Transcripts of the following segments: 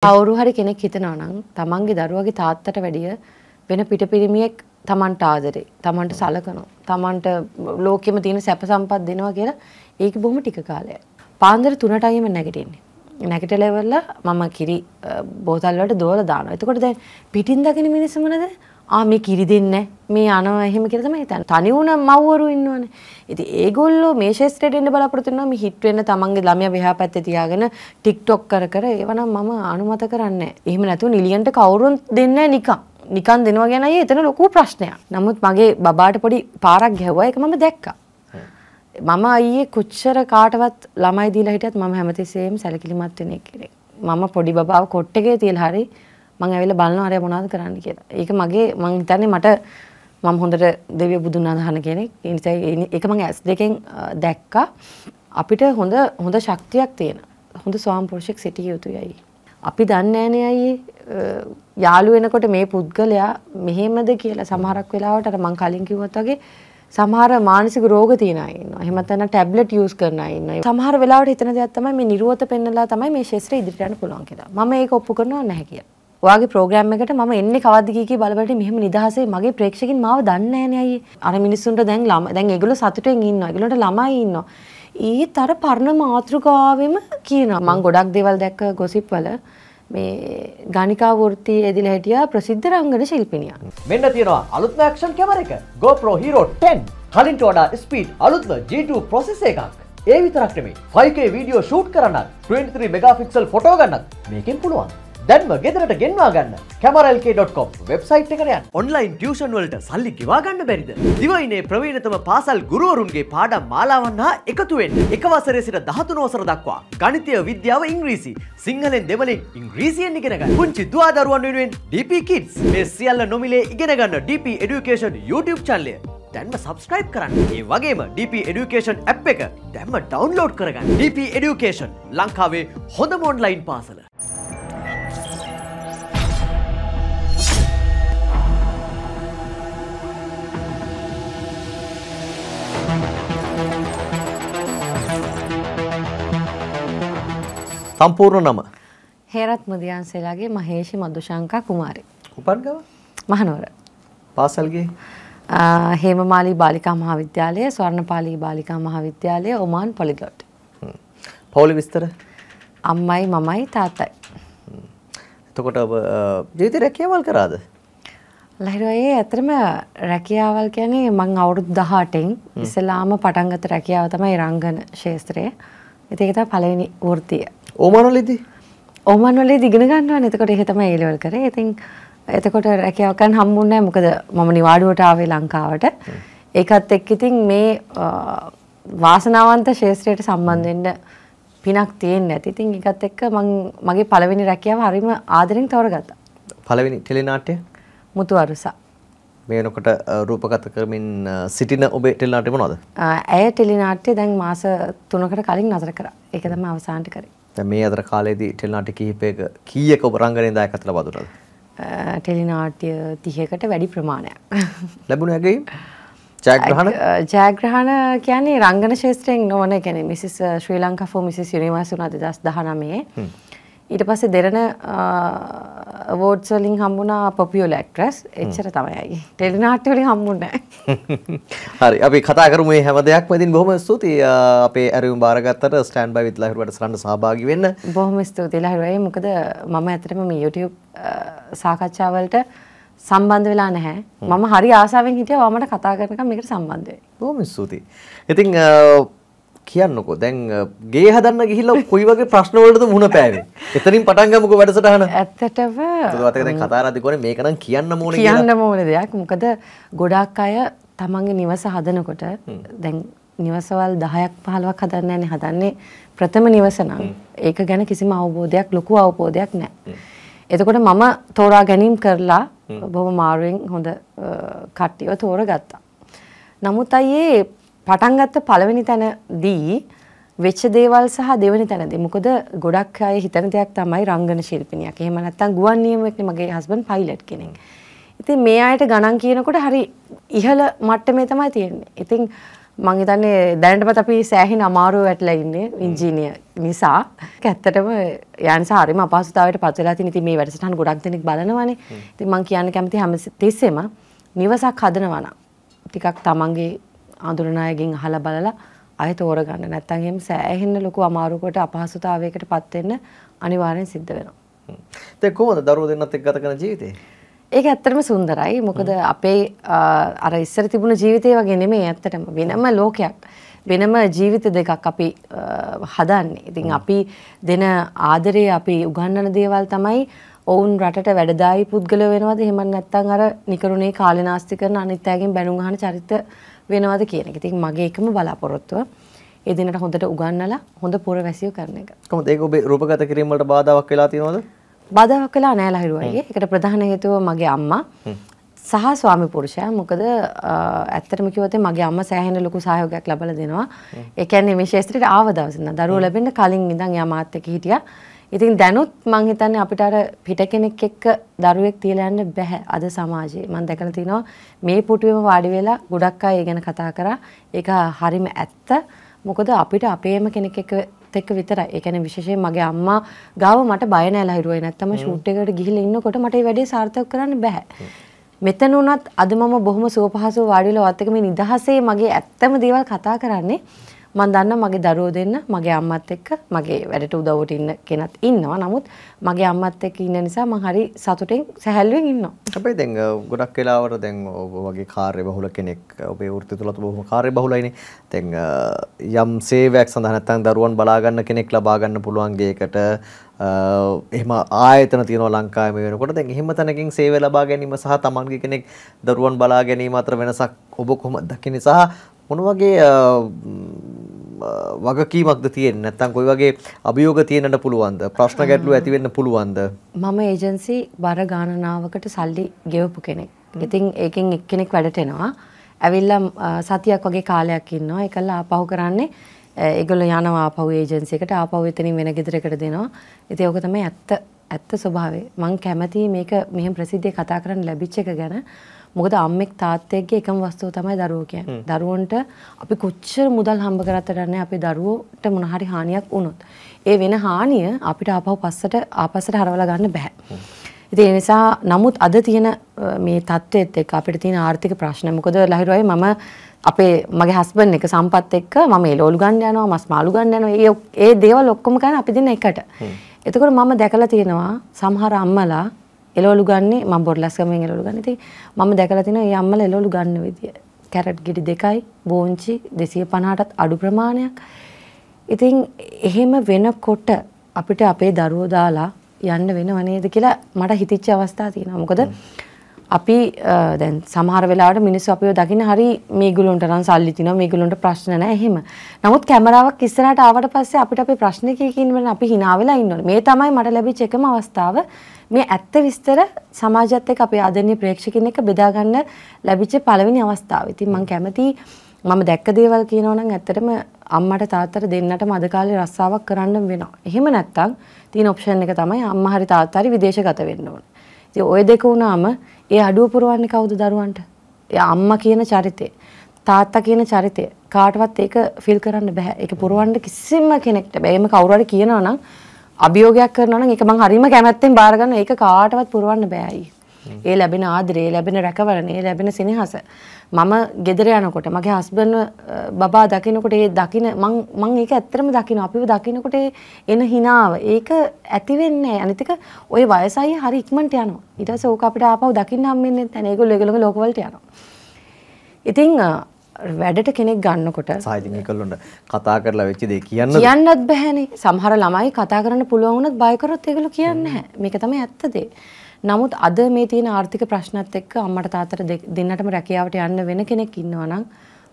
කවුරු හරි කෙනෙක් හිතනවා නම් තමන්ගේ දරුවගේ තාත්තට වැඩිය වෙන පිටපිරිමියෙක් තමන්ට ආදරේ තමන්ට සලකනවා තමන්ට ලෝකෙම තියෙන සැප සම්පත් දෙනවා කියලා ඒක බොහොම ටික කාලයක්. පාන්දර 3ටයි මම නැගිටින්නේ. නැගිටලා ඉවරලා මම කිරි බෝතල් වලට දෝලා දානවා. එතකොට දැන් පිටින් දකින මිනිස්සු මොනද? ආ මේ කිරි දෙන්නේ මේ යනවා එහෙම කියලා තමයි හිතන්නේ. තනි වුණ මව්වරු ඉන්නවනේ. ඉතින් ඒගොල්ලෝ මේ ශේෂ්ත්‍රයට එන්න බලාපොරොත්තු වෙනවා මේ හිට වෙන්න තමන්ගේ ළමයා මෙහා පැත්තේ තියාගෙන TikTok කර කර ඒව නම් මම අනුමත කරන්නේ නැහැ. එහෙම නැතුව නිලියන්ට කවුරුන් දෙන්නේ නිකන්. නිකන් දෙනවා ගැන අයියේ එතන ලොකු ප්‍රශ්නයක්. නමුත් මගේ බබාට පොඩි පාරක් ගැහුවා ඒක මම දැක්කා. මම අයියේ කොච්චර කාටවත් ළමයි දීලා හිටියත් මම හැමතිස්සෙම සැලකිලිමත් වෙන එකක්. මම පොඩි බබාව කොට් එකේ තියලා හරියි මං ඇවිල්ලා බලනවා අරයා මොනවද කරන්න කියලා. ඒක මගේ මං හිතන්නේ මට මම හොඳට දෙවිය බුදුන් අදහන කෙනෙක්. ඒ නිසා ඒක මං ඇස් දෙකෙන් දැක්කා. අපිට හොඳ හොඳ ශක්තියක් තියෙන. හොඳ ස්වාම්පුරුෂෙක් සිටිය යුතුයි. අපි දන්නේ නැහැ අයියේ යාළු වෙනකොට මේ පුද්ගලයා මෙහෙමද කියලා සමහරක් වෙලාවට අර මං කලින් කිව්වත් වගේ සමහර මානසික රෝග තියෙන අය ඉන්නවා. එහෙම නැත්නම් ටැබ්ලට් යූස් කරන අය ඉන්නවා. සමහර වෙලාවට හිතන දේක් තමයි මේ නිරුවත පෙන්නලා තමයි මේ ශේෂ්ත්‍රය ඉදිරියට යන්න පුළුවන් කියලා. මම ඒක ඔප්පු කරනවා නැහැ කියලා. ඔයාගේ ප්‍රෝග්‍රෑම් එකට මම එන්නේ කවද්ද කී කී බලබලට මෙහෙම නිදහසේ මගේ ප්‍රේක්ෂකින් මාව දන්නේ නැහනේ අයියේ අර මිනිස්සුන්ට දැන් ළම දැන් ඒගොල්ලෝ සතුටෙන් ඉන්නවා ඒගොල්ලන්ට ළමයි ඉන්නවා ඊත් අර පරණ මාතෘකාවෙම කියනවා මම ගොඩක් දේවල් දැක්ක ගොසිප් වල මේ ගණිකා වෘත්තිය ඇදිලා හිටියා ප්‍රසිද්ධ රංගන ශිල්පිනියක් මෙන්න තියෙනවා අලුත්ම ඇක්ෂන් කැමර එක GoPro Hero 10 කලින්ට වඩා ස්පීඩ් අලුත්ම G2 processor එකක් ඒ විතරක් නෙමෙයි 5K වීඩියෝ ෂූට් කරන්නත් 23 මෙගාපික්සල් ෆොටෝ ගන්නත් මේකෙන් පුළුවන් දැන්ම ගෙදරට ගෙන්වා ගන්න කැමරල්ක.කොම් වෙබ්සයිට් එකරයන් ඔන්ලයින් ටියෂන් වලට සල්ලි කිවාගන්න බැරිද. දිවයිනේ ප්‍රවීණතම පාසල් ගුරුවරුන්ගේ පාඩම් මාලාවන්න හා එකතුවෙන් එකවසරේ සිට දහතු නෝසර දක්වා ගනිතය විද්‍යාව ඉංග්‍රීසි සිංහලෙන් දෙමලින් ඉංග්‍රීසියෙන් ඉගෙනගන්න පුංචි දවාදරුවන් වෙනුවෙන් DP කිඩ්ස් මේ සියල්ල නොමිලේ ඉගෙනගන්න DP Education YouTube චැනලය දැන්ම සබස්ක්‍රයිබ් කරන්න ඒ වගේම DP Education ඇප් එක දැම්ම ඩවන්ලෝඩ් කරගන්න DP Education ලංකාවේ හොඳ මොන්ලයින් පාසල. සම්පූර්ණ නම. හේරත් මුදියන්සේලාගේ මහේෂි මදුශංකා කුමාරි. උපන්ගම? මහනුවර. පාසල්ගේ? හේමමාලී බාලිකා මහාවිද්‍යාලය, ස්වර්ණපාලී බාලිකා මහාවිද්‍යාලය, ඔමාන් පොලිග්ලොට්. පෞලි විස්තර? අම්මයි, මමයි, තාත්තයි. එතකොට ඔබ ජීවිතේ රැකියාවල් කරාද? ලහිරෝයේ ඇත්තටම රැකියාවල් කියන්නේ මම අවුරුදු 18න් ඉස්සලාම පටන් ගත්ත රැකියාව තමයි රංගන ශාස්ත්‍රයේ. ඉතින් ඒක තමයි පළවෙනි වෘත්තිය. ඕමානවලදී? ඕමානවලදී ඉගෙන ගන්නවනේ. එතකොට ඒක තමයි ඒ ලෙවල් කරේ. ඉතින් එතකොට රැකියාව ගන්න හම්බුන්නේ නැහැ. මොකද මම නිවාඩුවට ආවේ ලංකාවට. ඒකත් එක්ක ඉතින් මේ වාසනාවන්ත ශාස්ත්‍රයට සම්බන්ධ වෙන්න පිනක් තියෙන්නේ නැති. ඉතින් ඒකත් එක්ක මම මගේ පළවෙනි රැකියාව හරිම ආදරෙන් තෝරගත්තා. පළවෙනි ටෙලි නාට්‍ය? මුතු අරුසා. මේ වෙනකොට රූපගත කරමින් සිටින ඔබේ ටෙලි නාට්‍ය මොනවද? ඇය ටෙලි නාට්‍ය දැන් මාස 3කට කලින් නතර කරා. ඒක තමයි අවසානට කරේ. දැන් මේ අතර කාලයේදී ටෙලි නාට්‍ය කිහිපයක කීයක ඔබ රංගනයේ දායකත්ව ලබා දුන්නාද? ටෙලි නාට්‍ය 30කට වැඩි ප්‍රමාණයක්. ලැබුණ හැගීම්? ජයග්‍රහණ ජයග්‍රහණ කියන්නේ රංගන ශාස්ත්‍රයෙන් නොවන කියන්නේ Mrs Sri Lanka for Mrs Universe වුණා 2019. ඊට පස්සේ දෙරණ අවෝඩ්ස් වලින් හම්බුණා පොපියුලර් ඇක්ට්‍රස් එච්චර තමයි. ටෙලිනාට්‍ය වලින් හම්බුනේ හරි අපි කතා කරමු මේ හැම දෙයක්ම ඉතින් බොහොම ස්තුතියි අපේ ඇරයුම් බාරගත්තට ස්ටෑන්ඩ් බයි විත් ලහිරුවට සරණ සහභාගී වෙන්න. බොහොම ස්තුතියි ලහිරුවයි. මොකද මම ඇත්තටම මේ YouTube සාකච්ඡා වලට සම්බන්ධ වෙලා නැහැ. මම හරි ආසාවෙන් හිටියා වමට කතා කරනකම් මේකට සම්බන්ධ වෙයි. බොහොම ස්තුතියි. ඉතින් කියන්නකො දැන් ගේ හදන්න ගිහිල්ලා කොයි වගේ ප්‍රශ්න වලටද මුහුණ පෑවේ? එතනින් පටන් ගමුකෝ වැඩසටහන. ඇත්තටම සුදුවතක දැන් කතා කරද්දී කොහොනේ මේකනම් කියන්න ඕනේ කියලා. කියන්න ඕනේ දෙයක්. මොකද ගොඩාක් අය තමන්ගේ නිවස හදනකොට දැන් නිවසවල් 10ක් 15ක් හදන්න යන්නේ හදන්නේ ප්‍රථම නිවස නම් ඒක ගැන කිසිම අවබෝධයක් ලොකු අවබෝධයක් නැහැ. එතකොට මම තෝරා ගැනීම කරලා බොහොම මාරුවෙන් හොඳ කට්ටියව තෝරගත්තා. නමුත් අයියේ පටන් ගත්ත පළවෙනි තැනදී වෙච්ච දේවල් සහ දෙවෙනි තැනදී මොකද ගොඩක් අය හිතන දෙයක් තමයි රංගන ශිල්පිනියක්. එහෙම නැත්නම් ගුවන් නියමුවෙක්නේ මගේ හස්බන්ඩ් පයිලට් කෙනෙක්. ඉතින් මේ අයට ගණන් කියනකොට හරි ඉහළ මට්ටමේ තමයි තියෙන්නේ. ඉතින් මං හිතන්නේ දැනටමත් අපි සෑහෙන අමාරුව වැටලා ඉන්නේ ඉංජිනේර නිසා. ඇත්තටම යන්ස හරිම අපහසුතාවයට පත් වෙලා තියෙන. ඉතින් මේ වැඩසටහන ගොඩක් දෙනෙක් බලනවානේ. ඉතින් මං කියන්න කැමති හැම තිස්සෙම නිවසක් හදනවා නම් ටිකක් තමන්ගේ අඳුරන අයගෙන් අහලා බලලා අය තෝරගන්න නැත්නම් එහෙම සෑහෙන්න ලොකු අමාරුවකට අපහසුතාවයකට පත් වෙන්න අනිවාර්යෙන් සිද්ධ වෙනවා. දැන් කොහොමද දරුවෝ දෙන්නත් එක්ක ගත කරන ජීවිතේ? ඒක ඇත්තටම සුන්දරයි. මොකද අපේ අර ඉස්සර තිබුණ ජීවිතේ වගේ නෙමෙයි ඇත්තටම වෙනම ලෝකයක්. වෙනම ජීවිත දෙකක් අපි හදන්නේ. ඉතින් අපි දෙන ආදරය අපි උගන්වන දේවල් තමයි ඔවුන් රටට වැඩදායි පුද්ගලයෝ වෙනවද? එහෙම නැත්නම් අර නිකරුණේ කාලේ නාස්ති කරන අනිත් අයගෙන් බැනුම් අහන චරිත වෙනවද කියන එක. ඉතින් මගේ එකම බලාපොරොත්තුව ඒ දිනට හොඳට උගන්වලා හොඳ පුරවැසියෝ කරන එක. කොහොමද ඒක ඔබේ රූපගත කිරීම වලට බාධාවක් වෙලා තියෙනවද? බාධාවක් වෙලා නැහැ ලහිරුවගේ. ඒකට ප්‍රධාන හේතුව මගේ අම්මා සහ ස්වාමි පුරුෂයා. මොකද ඇත්තටම කිව්වොත් මගේ අම්මා සෑහෙන ලොකු සහයෝගයක් ලබලා දෙනවා. ඒ කියන්නේ මේ ශාස්ත්‍රයට ආව දවසේ ඉඳන් දරුවෝ ලැබෙන්න කලින් ඉඳන් එයා මාත් එක්ක හිටියා. ඉතින් දැනුත් මං හිතන්නේ අපිට අර පිට කෙනෙක් එක්ක දරුවෙක් තියලා යන්න බැහැ අද සමාජයේ. මං දැකලා තිනවා මේ පුටුවේම වාඩි වෙලා ගොඩක් අය ගැන කතා කරා. ඒක හරිම ඇත්ත. මොකද අපිට අපේම කෙනෙක් එක්ක එක්ක විතරයි. ඒ කියන්නේ විශේෂයෙන් මගේ අම්මා ගාව මට බය නැහැ ලහිරුවේ නැත්තම් ෂූට් එකකට ගිහිල්ලා ඉන්නකොට මට මේ වැඩේ සාර්ථක කරන්න බැහැ. මෙතන වුණත් අද මම බොහොම සුවපහසුව වාඩි වෙලා ඔයත් එක්ක මේ නිදහසේ මගේ ඇත්තම දේවල් කතා කරන්නේ. මම දන්නවා මගේ දරුවෝ දෙන්න මගේ අම්මත් එක්ක මගේ වැඩට උදව්වට ඉන්න කෙනත් ඉන්නවා. නමුත් මගේ අම්මත් එක්ක ඉන්න නිසා මම හරි සතුටින් සැහැල්ලුවෙන් ඉන්නවා. හැබැයි දැන් ගොඩක් වෙලාවට දැන් ඔබ වගේ කාර්ය බහුල කෙනෙක් ඔබේ වෘත්තිය තුලත් බොහොම කාර්ය බහුලයිනේ. දැන් යම් සේවයක් සඳහා නැත්නම් දරුවන් බලා ගන්න කෙනෙක් ලබා ගන්න පුළුවන් ගේකට එහෙම ආයතන තියෙනවා ලංකාවේ වෙනකොට දැන් එහෙම තැනකින් සේවය ලබා ගැනීම සහ Tamange කෙනෙක් දරුවන් බලා ගැනීම අතර වෙනසක් ඔබ කොහොමද දකින්නේ සහ මොන වගේ වගකීමක්ද තියෙන්නේ නැත්නම් කොයි වගේ අභියෝග තියෙන්නට පුළුවන්ද ප්‍රශ්න ගැටලු ඇති වෙන්න පුළුවන්ද මම ඒජන්සි බර ගණනාවකට සල්ලි ගෙවපු කෙනෙක්. ඉතින් ඒකෙන් එක්කෙනෙක් වැඩට එනවා. ඇවිල්ලා සතියක් වගේ කාලයක් ඉන්නවා. ඒකලා ආපහු කරන්නේ ඒගොල්ලෝ යනවා ආපහු ඒජන්සි එකට ආපහු එතනින් වෙන ගෙදරකට දෙනවා. ඉතින් ඕක තමයි ඇත්ත ඇත්ත ස්වභාවය. මම කැමතියි මේක මෙහෙම ප්‍රසිද්ධිය කතා කරන්න ලැබිච්ච එක ගැන. මොකද අම්මෙක් තාත්තෙක්ගේ එකම වස්තුව තමයි දරුවෝ කියන්නේ. දරුවන්ට අපි කොච්චර මුදල් හම්බ කරත් වැඩන්නේ අපි දරුවෝට මොන හරි හානියක් වුණොත්. ඒ වෙන හානිය අපිට ආපහු පස්සට ආපස්සට හරවලා ගන්න බෑ. ඉතින් ඒ නිසා නමුත් අද තියෙන මේ தත්ත්වෙත් එක්ක අපිට තියෙන ආර්ථික ප්‍රශ්න මොකද ලහිරුවයි මම අපේ මගේ හස්බන්ඩ් එක සම්පත් එක්ක මම එළවලු ගන්න යනවා මස් මාළු ගන්න යනවා ඒ ඒ දේවල් ඔක්කොම කරන අපි දෙන එකට. එතකොට මම දැකලා තියෙනවා සමහර අම්මලා එලවලු ගන්නේ මම බොරලස්ගමෙන් එලවලු ගන්න. ඉතින් මම දැකලා තිනවා මේ අම්මලා එලවලු ගන්න විදිය. කැරට් ගෙඩි දෙකයි, බෝංචි 250ටත් අඩු ප්‍රමාණයක්. ඉතින් එහෙම වෙනකොට අපිට අපේ දරුවෝ දාලා යන්න වෙනව නේද කියලා මට හිතිච්ච අවස්ථා තියෙනවා. මොකද අපි දැන් සමහර වෙලාවට මිනිස්සු අපිව දකින්න හරි මේගොල්ලොන්ට නම් සල්ලි තිනවා මේගොල්ලොන්ට ප්‍රශ්න නැහැ එහෙම. නමුත් කැමරාවක් ඉස්සරහට ආවට පස්සේ අපිට අපේ ප්‍රශ්න කීකින් වෙන අපි hina වෙලා ඉන්නවනේ. මේ තමයි මට ලැබිච්ච එකම අවස්ථාව. මේ ඇත්ත විස්තර සමාජයත් එක්ක අපේ ආදරණීය ප්‍රේක්ෂකින් එක්ක බෙදා ගන්න ලැබිච්ච පළවෙනි අවස්ථාව. ඉතින් මම කැමතියි මම දැක්ක දේවල් කියනවා නම් ඇත්තටම අම්මට තාත්තට දෙන්නටම අද කාලේ රස්සාවක් කරන්න වෙනවා. එහෙම නැත්නම් තියෙන ඔප්ෂන් එක තමයි අම්මා හරි තාත්තා හරි විදේශගත වෙන්න ඕන. ඉතින් ওই දෙක වුණාම ඒ අඩුව පුරවන්නේ කවුද දරුවන්ට? ඒ අම්මා කියන චරිතය, තාත්තා කියන චරිතය. කාටවත් ඒක ෆීල් කරන්න බෑ. ඒක පුරවන්න කිසිම කෙනෙක්ට බෑ. එහෙම කවුරු හරි කියනවා නම් අභියෝගයක් කරනවා නම් ඒක මම හරීම කැමැත්තෙන් බාර ගන්නවා. ඒක කාටවත් පුරවන්න බෑයි. ඒ ලැබෙන ආදරේ, ඒ ලැබෙන රැකවරණය, ඒ ලැබෙන සෙනෙහස. මම ගෙදර යනකොට මගේ හස්බන්ඩ් බබා දකිනකොට ඒ දකින මං මං ඒක ඇත්තටම දකිනවා. අපිව දකිනකොට එන හිනාව ඒක ඇති වෙන්නේ නැහැ. අනිත් එක ওই වයසයි හරි ඉක්මනට යනවා. ඊට පස්සේ ඕක අපිට ආපහු දකින්න හම්බෙන්නේ නැහැ. ඒගොල්ලෝ ඒගොල්ලෝගේ ලෝකවලට යනවා. ඉතින් වැඩට කෙනෙක් ගන්නකොට සාහිතින් ඒකලොන්ට කතා කරලා වෙච්ච දේ කියන්න කියන්නත් බෑනේ සමහර ළමයි කතා කරන්න පුළුවන් වුණත් බය කරොත් ඒගොල්ලෝ කියන්නේ නැහැ මේක තමයි ඇත්ත දේ නමුත් අද මේ තියෙන ආර්ථික ප්‍රශ්නත් එක්ක අම්මට තාත්තට දෙන්නටම රැකියාවට යන්න වෙන කෙනෙක් ඉන්නවා නම්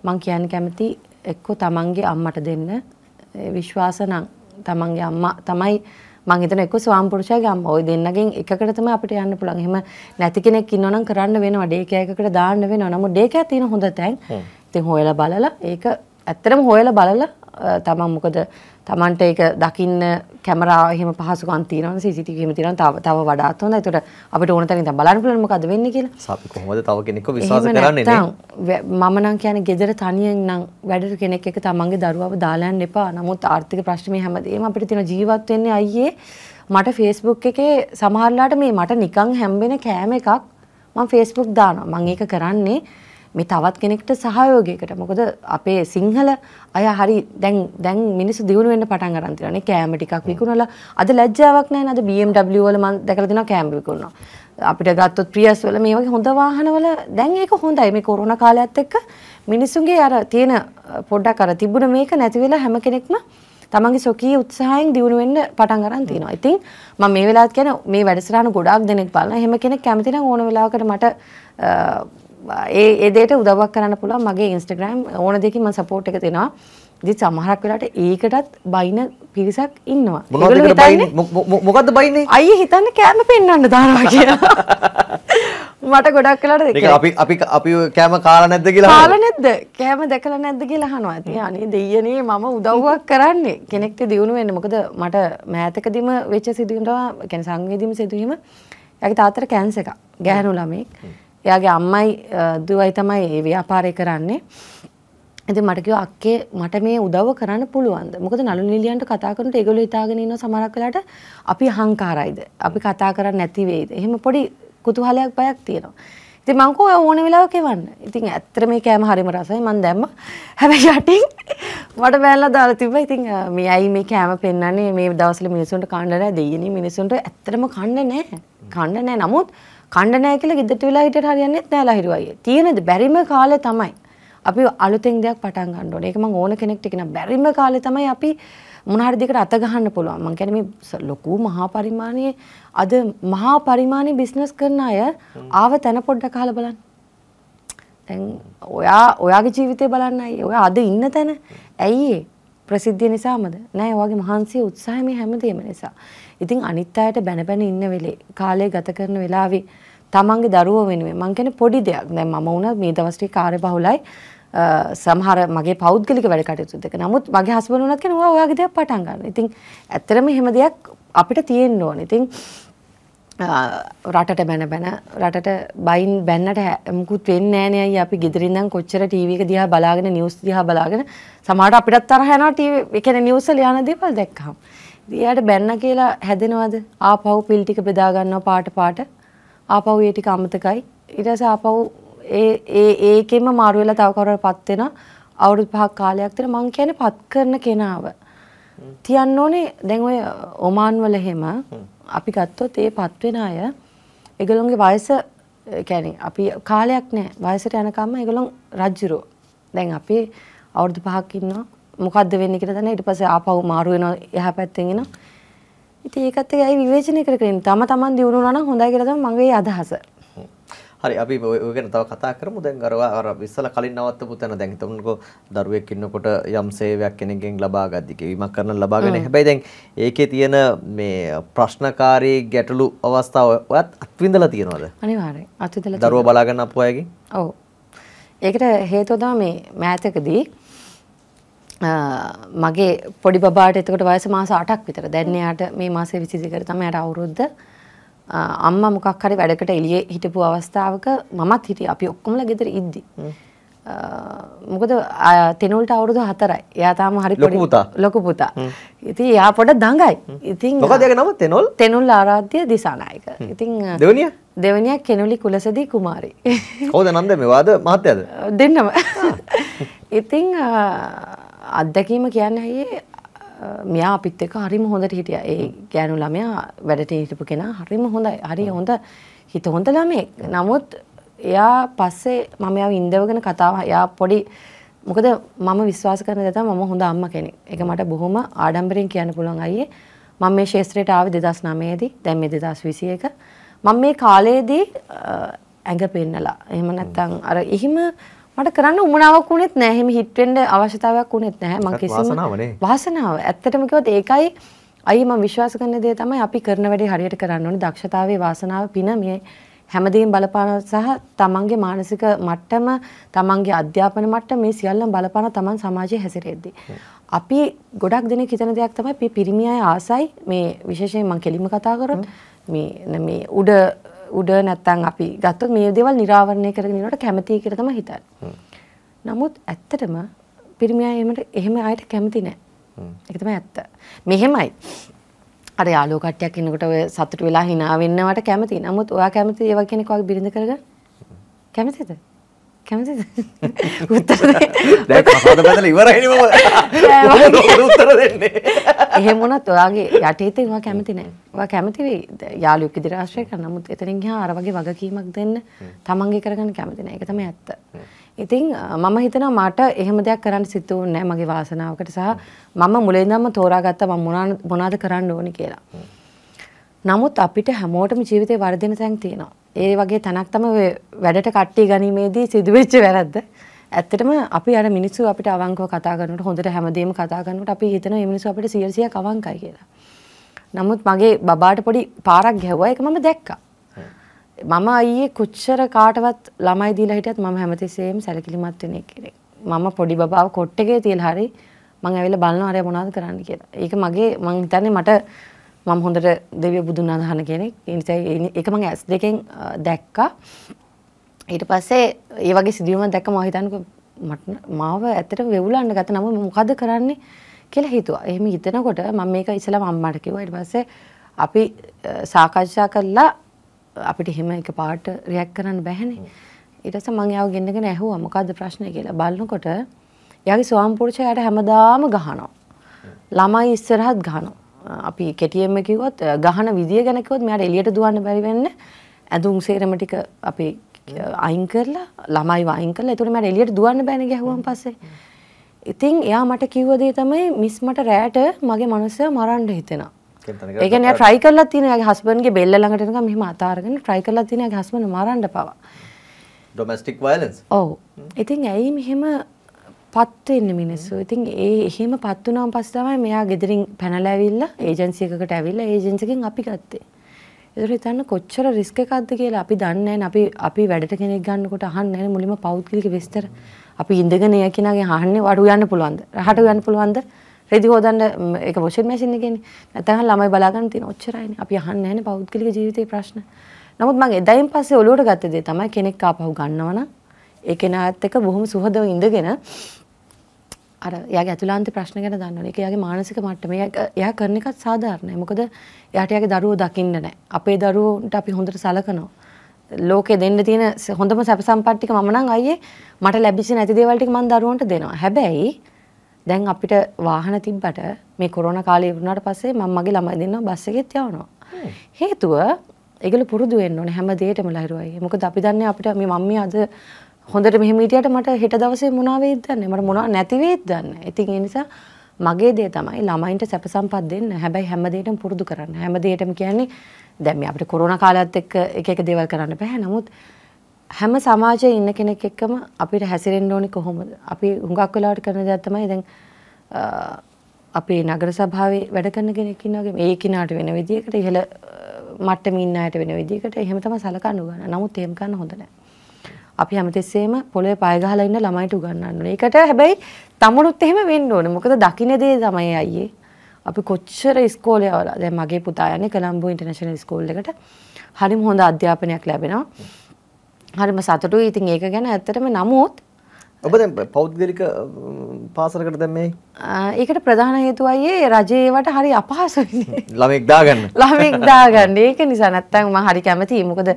මම කියන්න කැමති එක්කෝ තමන්ගේ අම්මට දෙන්න විශ්වාස නම් තමන්ගේ අම්මා තමයි මං හිතන එක්ක ස්වාම පුරුෂයාගේ අම්මා ওই දෙන්නගෙන් එකකට තමයි අපිට යන්න පුළුවන්. එහෙම නැති කෙනෙක් ඉන්නවනම් කරන්න වෙනවා. ඩේකියා එකකට දාන්න වෙනවා. නමුත් ඩේකියා තියෙන හොඳ තැන්. ඉතින් හොයලා බලලා ඒක ඇත්තටම හොයලා බලලා තමන් මොකද තමන්ට ඒක දකින්න කැමරා එහෙම පහසුකම් තියෙනවනේ CCTV එහෙම තියෙනවා තව තව වඩාත් හොඳයි. ඒතකොට අපිට ඕන තැනින් දැන් බලන්න පුළුවන් මොකද වෙන්නේ කියලා. අපි කොහොමද තව කෙනෙක්ව විශ්වාස කරන්නේ නේ? මම නම් කියන්නේ gedara තනියෙන් නම් වැඩට කෙනෙක් එක තමන්ගේ දරුවාව දාලා යන්න එපා. නමුත් ආර්ථික ප්‍රශ්න මේ හැමදේම අපිට තියෙන ජීවත් වෙන්නේ අයියේ මට Facebook එකේ සමහරලාට මේ මට නිකන් හැම්බෙන කෑම එකක් මම Facebook දානවා. මම ඒක කරන්නේ මේ තවත් කෙනෙක්ට සහයෝගයකට මොකද අපේ සිංහල අය හරි දැන් දැන් මිනිස්සු දියුණු වෙන්න පටන් ගන්න තියෙනවා නේ කෑම ටිකක් විකුණලා අද ලැජ්ජාවක් නැහැ නේද BMW වල මම දැකලා තියෙනවා කෑම විකුණනවා අපිට ගත්තොත් Prius වල මේ වගේ හොඳ වාහන වල දැන් ඒක හොඳයි මේ කොරෝනා කාලයත් එක්ක මිනිස්සුන්ගේ අර තියෙන පොඩ්ඩක් අර තිබුණ මේක නැති වෙලා හැම කෙනෙක්ම තමන්ගේ සොකී උත්සාහයෙන් දියුණු වෙන්න පටන් ගන්න තියෙනවා. ඉතින් මම මේ වෙලාවත් කියන මේ වැඩසටහන ගොඩාක් දෙනෙක් බලන. එහෙම කෙනෙක් කැමති නම් ඕන වෙලාවකට මට ඒ එදේට උදවක් කරන්න පුළුවන් මගේ ඉන්ස්ටග්‍රම් ඕන දෙකින් මම සපෝට් එක දෙනවා. ඉතින් සමහරක් වෙලාවට ඒකටත් බයින පිරිසක් ඉන්නවා. ඒගොල්ලෝ හිතන්නේ මොකද්ද බයින්නේ? අයියේ හිතන්නේ කෑම පෙන්වන්න දානවා කියලා. මට ගොඩක් කලට අපි අපි අපි කෑම කාලා නැද්ද කියලා කාලා නැද්ද කෑම දැකලා නැද්ද කියලා අහනවා ඉතින් අනේ දෙයියනේ මම උදව්වක් කරන්නේ කෙනෙක්ට දියුණු වෙන්න මොකද මට මෑතකදීම වෙච්ච සිදුවීම තමයි يعني සංවේදීම සිදුවීම යාගේ තාත්තට කැන්සර් එකක් ගෑනු ළමෙක් එයාගේ අම්මයි දුවයි තමයි මේ ව්‍යාපාරය කරන්නේ. ඉතින් මට කිව්වා අක්කේ මට මේ උදව්ව කරන්න පුළුවන්ද? මොකද නළු නිලියන්ට කතා කරනකොට ඒගොල්ලෝ හිතාගෙන ඉන්න සමහරක් වෙලාට අපි අහංකාරයිද? අපි කතා කරන්නේ නැති වෙයිද? එහෙම පොඩි කුතුහලයක් බයක් තියෙනවා. ඉතින් මං කෝ ඕන වෙලාවක එවන්න. ඉතින් ඇත්තට මේ කෑම හරිම රසයි. මං දැම්මා. හැබැයි යටින් මට බෑලා දාලා තිබ්බා. ඉතින් මේ ඇයි මේ කෑම පෙන්වන්නේ මේ දවස්වල මිනිසුන්ට කන්න නැහැ දෙයියනේ මිනිසුන්ට ඇත්තටම කන්න නැහැ. කන්න නැහැ. නමුත් කණ්ඩ නැහැ කියලා ගෙදරට වෙලා හිටියට හරියන්නේ නැහැ ලහිරු අයියේ. තියෙනද බැරිම කාලේ තමයි. අපි අලුතෙන් දෙයක් පටන් ගන්න ඕනේ. ඒක මම ඕන කෙනෙක්ට කියන බැරිම කාලේ තමයි අපි මොන හරි දෙයකට අත ගහන්න පුළුවන්. මම කියන්නේ මේ ලොකු මහා පරිමාණයේ අද මහා පරිමාණයේ බිස්නස් කරන අය ආව තැන පොඩ්ඩක් අහලා බලන්න. දැන් ඔයා ඔයාගේ ජීවිතේ බලන්නයි. ඔයා අද ඉන්න තැන ඇයි ප්‍රසිද්ධිය නිසාමද? නෑ ඔයාගේ මහන්සිය උත්සාහය මේ හැමදේම නිසා. ඉතින් අනිත් අයට බැන බැන ඉන්න වෙලේ කාලය ගත කරන වෙලාවේ තමන්ගේ දරුවෝ වෙනුවෙන් මං කියන්නේ පොඩි දෙයක්. දැන් මම වුණත් මේ දවස් ටික කාර්යබහුලයි. සමහර මගේ පෞද්ගලික වැඩ කටයුතු දෙක. නමුත් මගේ හස්බන්ඩ් වුණත් කියනවා ඔයාගේ දෙයක් පටන් ගන්න. ඉතින් ඇත්තටම එහෙම දෙයක් අපිට තියෙන්න ඕන. ඉතින් රටට බැන බැන රටට බයින් බැන්නට මුකුත් වෙන්නේ නැහැ නේ අයියා අපි ගෙදරින් ඉඳන් කොච්චර ටීවී එක දිහා බලාගෙන නිවුස් දිහා බලාගෙන සමහරට අපිටත් තරහ යනවා ටීවී ඒ කියන්නේ නිවුස් වල යන දේවල් දැක්කහම එයාට බැන්න කියලා හැදෙනවද? ආපහු පිල් ටික බෙදා ගන්නවා පාට පාට. ආපහු ඒ ටික අමතකයි. ඊට පස්සේ ආපහු ඒ ඒ ඒකෙම මාරු වෙලා තව කවරකටපත් වෙනවා. අවුරුදු පහක් කාලයක් තුන මං කියන්නේ පත් කරන කෙනාව. තියන්න ඕනේ දැන් ඔය ඔමාන් වල හැම අපි ගත්තොත් ඒ පත් වෙන අය ඒගොල්ලොන්ගේ වයස කියන්නේ අපි කාලයක් නැහැ. වයසට යනකම්ම ඒගොල්ලොන් රජ්ජුරෝ. දැන් අපි අවුරුදු පහක් ඉන්නවා. මොකද්ද වෙන්නේ කියලා දැන ඊට පස්සේ ආපහු මාරු වෙනවා එහා පැත්තෙන් එනවා. ඉතින් ඒකත් එක්ක ඇයි විවේචනය කරගෙන තම තමන් දියුණු වුණා නම් හොඳයි කියලා තමයි මගේ අදහස. හරි අපි ඔය ගැන තව කතා කරමු දැන් අර අර ඉස්සලා කලින් නවත්තපු තැන දැන් හිතමුකෝ දරුවෙක් ඉන්නකොට යම් සේවයක් කෙනෙක්ගෙන් ලබා ගද්දි කියවීමක් කරන ලබාගෙන හැබැයි දැන් ඒකේ තියෙන මේ ප්‍රශ්නකාරී ගැටලු අවස්ථාව ඔයත් අත්විඳලා තියෙනවද අනිවාර්යයෙන් අත්විඳලා දරුවා බලාගන්න අපු අයගෙන් ඔව් ඒකට හේතුව තමයි මේ මෑතකදී මගේ පොඩි බාට එතකට වයස මාස අටක් විතර දැන්නයාට මේ මාසේ විසිසිකර තමයට අවුරුද්ධ අම්ම මොකක් හරි වැඩකට එළිය හිටපු අවස්ථාවක මමත් හිටිය අපි ඔක්කොමල ගෙදර ඉද්දි. මොකද තෙනුල්ට අවුරුදු හතරයි යාතාම හරි ලොකුපුතා ලොකුපුතා ඉති යා පොඩ දඟයි ඉතින් මොකදක නම තෙනොල් තෙනුල් ආරාධ්‍ය දිසානායක ඉතින් දෙවනිිය දෙවනියක් කෙනුලි කුලසදී කුමාරි. කවුද නන්ද මේ වාද මහත්තයාද? දෙන්නම. ඉතින් අත්දැකීම කියන්නේ අයියේ මෙයා අපිත් එක්ක හරිම හොඳට හිටියා. ඒ ගෑනු ළමයා වැඩට හිටපු කෙනා හරිම හොඳයි. හරි හොඳ හිත හොඳ ළමෙක්. නමුත් එයා පස්සේ මම එයාව ඉඳවගෙන කතාව එයා පොඩි මොකද මම විශ්වාස කරන දේ තමයි මම හොඳ අම්මා කෙනෙක්. ඒක මට බොහොම ආඩම්බරෙන් කියන්න පුළුවන් අයියේ. මම මේ ශාස්ත්‍රයට ආවේ 2009 දී. දැන් මේ 2021. මම මේ කාලයේදී ඇඟ පෙන්නලා එහෙම නැත්නම් අර එහිම මට කරන්න උමනාවක් වුණෙත් නැහැ. එහෙම හිට වෙන්න අවශ්‍යතාවයක් වුණෙත් නැහැ. මම කිසිම වාසනාව. ඇත්තටම කිව්වොත් ඒකයි අයියේ මම විශ්වාස කරන දේ තමයි අපි කරන වැඩේ හරියට කරන්න ඕනේ. දක්ෂතාවයේ වාසනාව පින මේ හැමදේම බලපාන සහ තමන්ගේ මානසික මට්ටම තමන්ගේ අධ්‍යාපන මට්ටම මේ සියල්ලම බලපාන තමන් සමාජයේ හැසිරෙද්දී. අපි ගොඩක් දෙනෙක් හිතන දෙයක් තමයි පිරිමි අය ආසයි මේ විශේෂයෙන් මම කෙලින්ම කතා කරොත් මේ මේ උඩ උඩ නැත්තම් අපි ගත්තොත් මේ දේවල් निराවරණය කරගෙන යනකොට කැමතියි කියලා තමයි හිතන්නේ. නමුත් ඇත්තටම පිරිමි අය එහෙමට එහෙම ආයෙත් කැමති නැහැ. ඒක තමයි ඇත්ත. මෙහෙමයි. අර යාළුවෝ කට්ටියක් ඉන්නකොට ඔය සතුටු වෙලා hina වෙන්නවට කැමතියි. නමුත් ඔයා කැමති ඒවා කෙනෙක් වගේ බිරිඳ කරගන්න? කැමතිද? කැමතිද? උත්තර දෙන්න. දැන් කතාවද බදලා ඉවරයිනේ මම. මොකද උත්තර දෙන්නේ? එහෙම වුණත් ඔයාගේ යටිහිතේ ඔයා කැමති නෑ. ඔයා කැමති යාළුවෙක් ඉදිරිය ආශ්‍රය කරන නමුත් එතනින් ගියා අර වගේ වගකීමක් දෙන්න තමන්ගේ කරගන්න කැමති නෑ. ඒක තමයි ඇත්ත. ඉතින් මම හිතනවා මට එහෙම දෙයක් කරන්න සිද්ධ වුණේ නෑ මගේ වාසනාවකට සහ මම මුලින්දම තෝරාගත්තා මම මොනවාද කරන්න ඕනි කියලා. නමුත් අපිට හැමෝටම ජීවිතේ වර්ධින තැන් තියෙනවා. ඒ වගේ තැනක් තමයි වැඩට කට්ටි ගැනීමේදී සිදුවෙච්ච වැරද්ද. ඇත්තටම අපි අර මිනිස්සු අපිට අවංකව කතා කරනකොට හොඳට හැමදේම කතා කරනකොට අපි හිතනවා මේ මිනිස්සු අපිට 100ක් අවංකයි කියලා. නමුත් මගේ බබාට පොඩි පාරක් ගැහුවා ඒක මම දැක්කා. මම අයියේ කොච්චර කාටවත් ළමයි දීලා හිටියත් මම හැමතිස්සෙම සැලකිලිමත් වෙන කෙනෙක්. මම පොඩි බබාව කොට් එකේ තියලා හරි මම ඇවිල්ලා බලනවා අර මොනවද කරන්න කියලා. ඒක මගේ මං හිතන්නේ මට මම හොඳට දෙවිය බුදුන් අදහන කෙනෙක්. ඒ නිසා ඒක මම ඇස් දෙකෙන් දැක්කා. ඊට පස්සේ ඒ වගේ සිදුවීමක් දැක්ක මම හිතන්නේ මට මාව ඇත්තටම වෙවුලන්න ගත නම මොකද කරන්නේ කියලා හිතුවා. එහෙම හිතනකොට මම මේක ඉස්සෙල්ලා අම්මාට කිව්වා. ඊට පස්සේ අපි සාකච්ඡා කරලා අපිට එහෙම එකපාරට රියැක්ට් කරන්න බැහැනේ. ඊට පස්සේ මම යාව ගෙන්නගෙන ඇහුවා මොකද්ද ප්‍රශ්නේ කියලා. බලනකොට යාගේ ස්වාම පුරුෂයාට හැමදාම ගහනවා. ළමයි ඉස්සරහත් ගහනවා. අපි කෙටියෙන්ම කිව්වොත් ගහන විදිය ගැන කිව්වොත් මෙයාට එළියට දුවන්න බැරි වෙන්න ඇඳුම් සේරම ටික අපි අයින් කරලා ළමයි වයින් කරලා ඒතකොට මට එළියට දුවන්න බෑනේ ගැහුවම් පස්සේ. ඉතින් එයා මට කිව්ව දේ තමයි මිස් මට රෑට මගේ මනුස්සයා මරන්න හිතෙනවා. ඒ කියන්නේ එයා try කරලා තියෙන එයාගේ හස්බන්ඩ්ගේ බෙල්ල ළඟට එනකම් මෙහෙම අතාරගෙන try කරලා තියෙන එයාගේ හස්බන්ඩ් මරන්න පවා. domestic violence. ඔව්. ඉතින් ඇයි මෙහෙම පත් වෙන්නේ මිනිස්සු. ඉතින් ඒ එහෙම පත් වුණාන් පස්සේ තමයි මෙයා ගෙදරින් පැනලා ඇවිල්ලා ඒජන්සි එකකට ඇවිල්ලා ඒජන්සි එකෙන් අපි ගත්තේ. ඒතර හිතන්න කොච්චර රිස්ක් එකක්ද කියලා අපි දන්නේ නැහැ. අපි අපි වැඩට කෙනෙක් ගන්නකොට අහන්නේ නැහැ මුලින්ම පෞද්ගලික විස්තර. අපි ඉඳගෙන යන කෙනාගෙන් අහන්නේ වඩු යන්න පුළුවන්ද? රහට යන්න පුළුවන්ද? රෙදි හොදන්න ඒක වොෂින් මැෂින් එකේනේ. නැත්නම් ළමයි බලාගන්න තියෙන ඔච්චරයිනේ. අපි අහන්නේ නැහැනේ පෞද්ගලික ජීවිතේ ප්‍රශ්න. නමුත් මම එදායින් පස්සේ ඔලුවට ගත්ත දේ තමයි කෙනෙක් ආපහු ගන්නවා නම් ඒ කෙනාත් එක්ක බොහොම සුහදව ඉඳගෙන අර එයාගේ ඇතුළාන්ත ප්‍රශ්න ගැන දන්නවනේ. ඒක එයාගේ මානසික මට්ටම. එයා කරන එකත් සාධාරණයි. මොකද එයාට එයාගේ දරුවෝ දකින්න නැහැ. අපේ දරුවන්ට අපි හොඳට සලකනවා. ලෝකේ දෙන්න තියෙන හොඳම සැප සම්පත් ටික මම නම් අයියේ මට ලැබිච්ච නැති දේවල් ටික මම දරුවන්ට දෙනවා. හැබැයි දැන් අපිට වාහන තිබ්බට මේ කොරෝනා කාලේ වුණාට පස්සේ මම මගේ ළමයි දෙන්නව බස් එකෙත් යවනවා. හේතුව ඒගොල්ලෝ පුරුදු වෙන්න ඕනේ හැම දෙයකටම ලහිරුවයි. මොකද අපි දන්නේ අපිට මේ මම්මිය අද හොඳට මෙහෙම හිටියට මට හෙට දවසේ මොනවා වෙයිද දන්නේ මට මොනවා නැති වෙයිද දන්නේ. ඉතින් ඒ නිසා මගේ දේ තමයි ළමයින්ට සැප සම්පත් දෙන්න. හැබැයි හැම දෙයකටම පුරුදු කරන්න. හැම දෙයකටම කියන්නේ දැන් මේ අපිට කොරෝනා කාලයත් එක්ක එක එක දේවල් කරන්න බෑ. නමුත් හැම සමාජයේ ඉන්න කෙනෙක් එක්කම අපිට හැසිරෙන්න ඕනේ කොහොමද? අපි හුඟක් වෙලාවට කරන දේ තමයි දැන් අපේ නගර සභාවේ වැඩ කරන කෙනෙක් ඉන්නවා වගේ ඒ කිනාට වෙන විදියකට ඉහළ මට්ටමින් ඉන්න අයට වෙන විදිහකට එහෙම තමයි සලකන්න උගන්න. නමුත් එහෙම කරන්න හොඳ නැහැ. අපි හැමතිස්සෙම පොළවේ පය ගහලා ඉන්න ළමයිට උගන්වන්න ඕනේ. ඒකට හැබැයි තමනුත් එහෙම වෙන්න ඕනේ. මොකද දකින්න දේ තමයි අයියේ. අපි කොච්චර ඉස්කෝලේ යවලා දැන් මගේ පුතා යන්නේ කොළඹ ඉන්ටර්නැෂනල් ස්කූල් එකට. හරිම හොඳ අධ්‍යාපනයක් ලැබෙනවා. හරිම සතුටුයි. ඉතින් ඒක ගැන ඇත්තටම නමුත් ඔබ දැන් පෞද්ගලික පාසලකට දැන් මේ ඒකට ප්‍රධාන හේතුව අයියේ රජේ ඒවට හරි අපහසු වෙන්නේ ළමෙක් දාගන්න ළමෙක් දාගන්න ඒක නිසා නැත්තම් මම හරි කැමතියි මොකද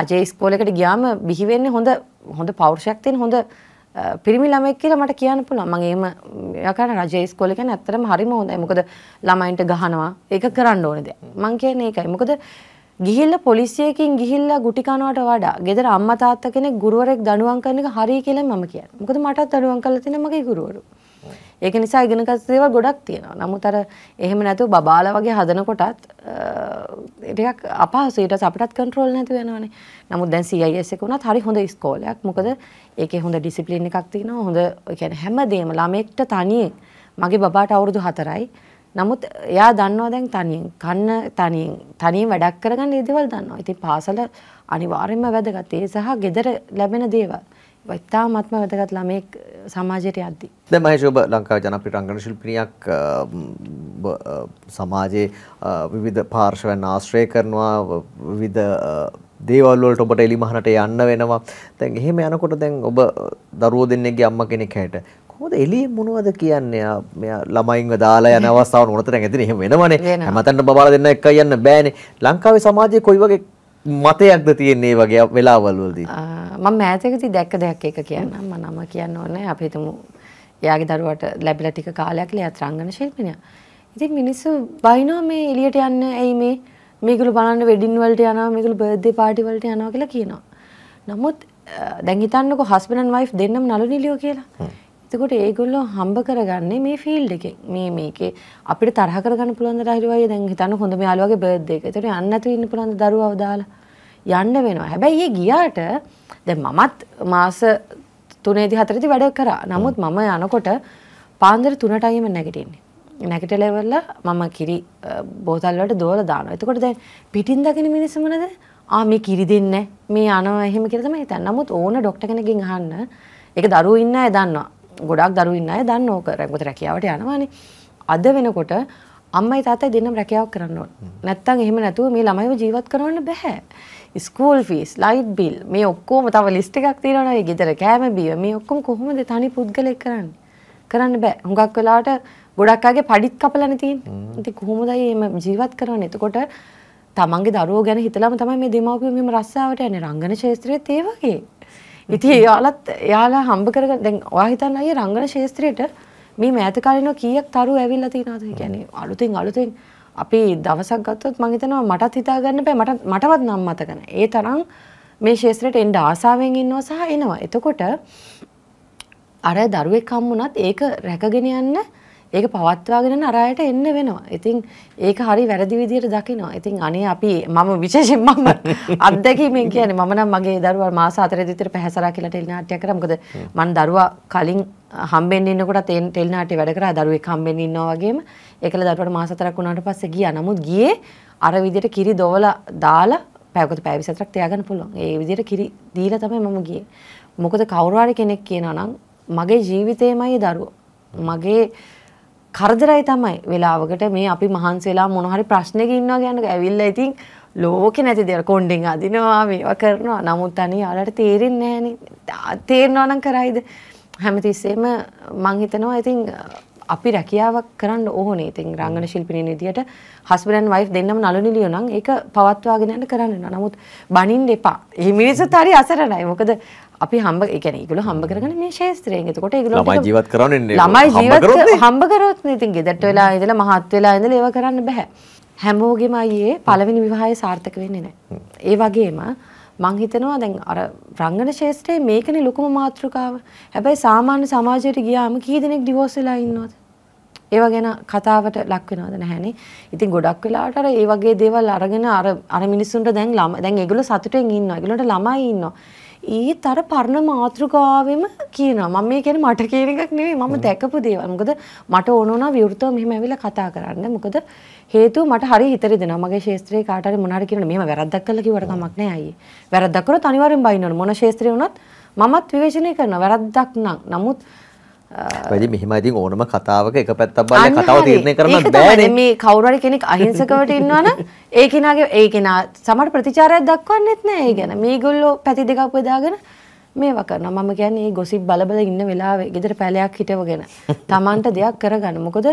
රජේ ඉස්කෝලේකට ගියාම බිහි වෙන්නේ හොඳ හොඳ පෞරුෂයක් තියෙන හොඳ පිරිමි ළමෙක් කියලා මට කියන්න පුළුවන් මම එහෙම යකන රජේ ඉස්කෝලේ කියන්නේ ඇත්තටම හරිම හොඳයි මොකද ළමයින්ට ගහනවා ඒක කරන්න ඕනේ දැන් මං කියන්නේ ඒකයි මොකද ගිහිල්ලා පොලිසියකින් ගිහිල්ලා ගුටි කනවට වඩා ගෙදර අම්මා තාත්තා කෙනෙක් ගුරුවරයෙක් දඬුවම් කරන එක හරියි කියලා මම කියන්නේ. මොකද මටත් දඬුවම් කරලා තියෙනවා මගේ ගුරුවරු. ඒක නිසා ඉගෙන ගන්න දේවල් ගොඩක් තියෙනවා. නමුත් අර එහෙම නැතුව බබාලා වගේ හදන කොටත් ටිකක් අපහසුයි. ඊට පස්සේ අපිටත් කන්ට්‍රෝල් නැතුව යනවනේ. නමුත් දැන් CIS එක වුණත් හරි හොඳ ඉස්කෝලයක්. මොකද ඒකේ හොඳ ඩිසිප්ලින් එකක් තියෙනවා. හොඳ ඒ කියන්නේ හැමදේම ළමෙක්ට තනියෙන් මගේ බබාට අවුරුදු 4යි. නමුත් එයා දන්නවා දැන් තනියෙන් කන්න තනියෙන් තනියෙන් වැඩක් කරගන්න ඒ දේවල් දන්නවා. ඉතින් පාසල අනිවාර්යයෙන්ම වැදගත්. ඒ සහ ගෙදර ලැබෙන දේවල්. ඉතාමත්ම වැදගත් ළමයෙක් සමාජයට යද්දී. දැන් මහේෂ් ඔබ ලංකාවේ ජනප්‍රිය රංගන ශිල්පිනියක් සමාජයේ විවිධ පාර්ශවයන් ආශ්‍රය කරනවා විවිධ දේවල් වලට ඔබට එලිමහනට යන්න වෙනවා. දැන් එහෙම යනකොට දැන් ඔබ දරුවෝ දෙන්නෙක්ගේ අම්මා කෙනෙක් හැට කොහොමද එළියෙන් මොනවද කියන්නේ මෙයා ළමයින්ව දාලා යන අවස්ථාව නොනතර ඇතිනේ එහෙම වෙනවනේ හැමතැනම බබාලා දෙන්න එක යන්න බෑනේ ලංකාවේ සමාජයේ කොයි වගේ මතයක්ද තියෙන්නේ වගේ වෙලාවල් වලදී මම මෑතකදී දැක්ක දෙයක් එක කියන්නම් මම නම කියන්න ඕනේ අපි හිතමු එයාගේ දරුවට ලැබිලා ටික කාලයක් ලියා ත්‍රාංගන ශිල්පිනියා ඉතින් මිනිස්සු බයිනෝ මේ එළියට යන්න ඇයි මේ මේගොල්ලෝ බලන්න වෙඩින් වලට යනවා මේගොල්ලෝ බර්ත්ඩේ පාටි වලට යනවා කියලා කියනවා නමුත් දැන් හිතන්නකෝ හස්බන්ඩ් ඇන්ඩ් වයිෆ් දෙන්නම නළු නිලියෝ කියලා එතකොට ඒගොල්ලෝ හම්බ කරගන්නේ මේ ෆීල්ඩ් එකෙන්. මේ මේකේ අපිට තරහ කරගන්න පුළුවන් දර හිරුවයි දැන් හිතන්න හොඳ යාළුවාගේ බර්ත්ඩේ එක. එතකොට යන්න නැතුව ඉන්න පුළුවන් දරුවව දාලා යන්න වෙනවා. හැබැයි ඒ ගියාට දැන් මමත් මාස 3ේදී 4ේදී වැඩ කරා. නමුත් මම යනකොට පාන්දර 3ටයි මම නැගිටින්නේ. නැගිටලා ඉවරලා මම කිරි බෝතල් වලට දෝලා දානවා. එතකොට දැන් පිටින් දකින මිනිස්සු මොනද? ආ මේ කිරි දෙන්නේ මේ අනව එහෙම කියලා තමයි හිතන්නේ. නමුත් ඕන ડોක්ටර් කෙනකින් අහන්න. ඒක දරුවෝ ඉන්න අය දන්නවා. ගොඩක් දරුවන් අය දන්න ඕක රැගොත රැකියාවට යනවානේ අද වෙනකොට අම්මයි තාතයි දෙන්නම් රැකියාවක් කරන්න ඕන. නැත්තම් එහෙම නැතුව මේ ළමයිව ජීවත් කරවන්න බෑ. ස්කූල් ෆීස්, ලයිට් බිල්, මේ ඔක්කොම තව ලිස්ට් එකක් තියෙනවනේ. ගෙදර කෑම බීම මේ ඔක්කොම කොහොමද තනි පුද්ගලෙක් කරන්නේ? කරන්න බෑ. හුඟක් වෙලාවට ගොඩක් අයගේ පඩිත් කපලානේ තියෙන්නේ. ඉතින් කොහොමද මේ ජීවත් කරන්නේ? එතකොට තමන්ගේ දරුවෝ ගැන හිතලාම තමයි මේ දෙමාපියෝ මෙහෙම රස්සාවට යන්නේ. රංගන ශාස්ත්‍රයේත් ඒ වගේ. ඉතින් එයාලත් එයාලා හම්බ කරගෙන දැන් ඔයා හිතන්න අයිය රංගන ශාස්ත්‍රයේට මේ මෑත කාලිනව කීයක් තරුව ඇවිල්ලා තියෙනවද? ඒ කියන්නේ අලුතෙන් අලුතෙන් අපි දවසක් ගත්තොත් මම හිතනවා මටත් හිතා ගන්න බෑ මට මටවත් නම් මතක නැහැ. ඒ තරම් මේ ශාස්ත්‍රයට එන්න ආසාවෙන් ඉන්නවා සහ එනවා. එතකොට අර දරුවෙක් හම්බුණත් ඒක රැකගෙන යන්න ඒක පවත්වාගෙන යන අරයට එන්න වෙනවා. ඉතින් ඒක හරි වැරදි විදියට දකිනවා. ඉතින් අනේ අපි මම විශේෂයෙන් මම අත්දැකීමෙන් කියන්නේ මම නම් මගේ දරුවා මාස 4 දිතර පැහැසරා කියලා ටෙලි නාට්‍යයක් කරා. මොකද මම දරුවා කලින් හම්බෙන්න ඉන්නකොට ටෙලි නාට්‍ය වැඩ කරා. දරුවෙක් හම්බෙන්න ඉන්නවා වගේම ඒකල දරුවාට මාස 4ක් වුණාට පස්සේ ගියා. නමුත් ගියේ අර විදියට කිරි දොවලා දාලා පැයකට පැය 24ක් තියාගන්න පුළුවන්. ඒ විදියට කිරි දීලා තමයි මම ගියේ. මොකද කවුරු හරි කෙනෙක් කියනවා නම් මගේ ජීවිතේමයි දරුවෝ. මගේ කරදරයි තමයි වෙලාවකට මේ අපි මහන්සි වෙලා මොන හරි ප්‍රශ්නෙක ඉන්නවා කියන්නේ ඇවිල්ලා ඉතින් ලෝකේ නැති දේවල් කොණ්ඩෙන් අදිනවා මේවා කරනවා නමුත් අනේ යාලට තේරෙන්නේ නැහනේ තේරෙනවා නම් කරයිද හැමතිස්සෙම මං හිතනවා ඉතින් අපි රැකියාවක් කරන්න ඕනේ ඉතින් රංගන ශිල්පිනින් විදියට හස්බන්ඩ් ඇන්ඩ් වයිෆ් දෙන්නම නළු නිලියෝ නම් ඒක පවත්වාගෙන යන්න කරන්න නමුත් බනින්න එපා. මේ මිනිස්සුත් හරි අසරණයි. මොකද අපි හම්බ ගැන ගුල හම්බ කරන මේ ශේත්‍රයෙන් එතකොට ගුල මයි ජීවත් කරන ළමයි ජීවත් හම්බකරොත් ඉතින් ගෙදට වෙලා ඉදල මහත් වෙලා ඉඳල ඒව කරන්න බැහැ. හැමෝගෙම අයේ පළවෙනි විවාහය සාර්ථක වෙන්නේ නැහැ. ඒ වගේම මං හිතනවා දැන් අර රංගන ශාස්ත්‍රයේ මේකනේ ලොකුම මාතෘකාව. හැබැයි සාමාන්‍ය සමාජයට ගියාම කී දෙනෙක් ඩිවෝස් වෙලා ඉන්නවද? ඒව ගැන කතාවට ලක් වෙනවද නැහැනේ. ඉතින් ගොඩක් වෙලාවට අර ඒ වගේ දේවල් අරගෙන අර අර මිනිස්සුන්ට දැන් ළම දැන් ඒගොල්ලෝ සතුටෙන් ඉන්නවා. ඒගොල්ලන්ට ළමයි ඉන්නවා. ඒත් අර පරණ මාතෘකාවෙම කියනවා මම මේ කියන්නේ මට කියන එකක් නෙවෙයි මම දැකපු දේවල්. මොකද මට ඕන වුණා විවෘතව මෙහෙම ඇවිල්ලා කතා කරන්න. මොකද හේතුව මට හරි හිත රිදෙනවා. මගේ ශාස්ත්‍රයේ කාට හරි මොනාරි කියනවා මෙහෙම වැරද්දක් කළා කිව්වට කමක් නෑ අයියේ. වැරද්දක් කරොත් අනිවාර්යෙන් බයින්න ඕන. මොන ශාස්ත්‍රේ වුණත් මමත් විවේචනය කරනවා. වැරද්දක් නම්. නමුත් වැඩි මෙහිම ඉතින් ඕනම කතාවක එක පැත්තක් බලලා කතාව තීරණය කරන්න බෑනේ. මේ කවුරු හරි කෙනෙක් අහිංසකවට ඉන්නවනම් ඒ කෙනාගේ ඒ කෙනා සමහර ප්‍රතිචාරයක් දක්වන්නෙත් නෑ ඒ ගැන. මේගොල්ලෝ පැති දෙකක් බෙදාගෙන මේවා කරනවා. මම කියන්නේ මේ ගොසිප් බලබල ඉන්න වෙලාවේ ගෙදර පැලයක් හිටවගෙන Tamanට දෙයක් කරගන්න. මොකද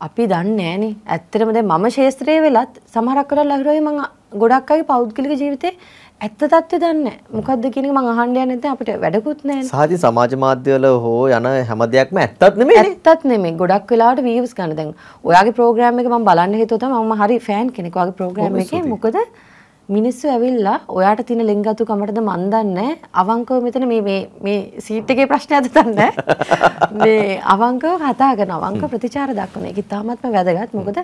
අපි දන්නේ නෑනේ. ඇත්තටම දැන් මම ශේස්ත්‍රයේ වෙලත් සමහරක් කරලා ලහිරෝයි මම ගොඩක් අය පෞද්ගලික ජීවිතේ ඇත්ත தත්ත්වය දන්නේ මොකද්ද කියන එක මං අහන්න යන්නේ නැත්නම් අපිට වැඩකුත් නැහැ නේ. සාදි සමාජ මාධ්‍යවල හෝ යන හැම දෙයක්ම ඇත්තත් නෙමෙයි නේ. ඇත්තත් නෙමෙයි. ගොඩක් වෙලාවට views ගන්න දැන් ඔයාගේ ප්‍රෝග්‍රෑම් එක මම බලන්න හේතුව තමයි මම හරි ෆෑන් කෙනෙක් ඔයාගේ ප්‍රෝග්‍රෑම් එකේ. මොකද මිනිස්සු ඇවිල්ලා ඔයාට තියෙන ලෙන්ගතුකමටද මන් දන්නේ අවංකව මෙතන මේ මේ මේ සීට් එකේ ප්‍රශ්නයක්ද දන්නේ මේ අවංකව කතා කරන අවංක ප්‍රතිචාර දක්වන එක ඉතාමත්ම වැදගත් මොකද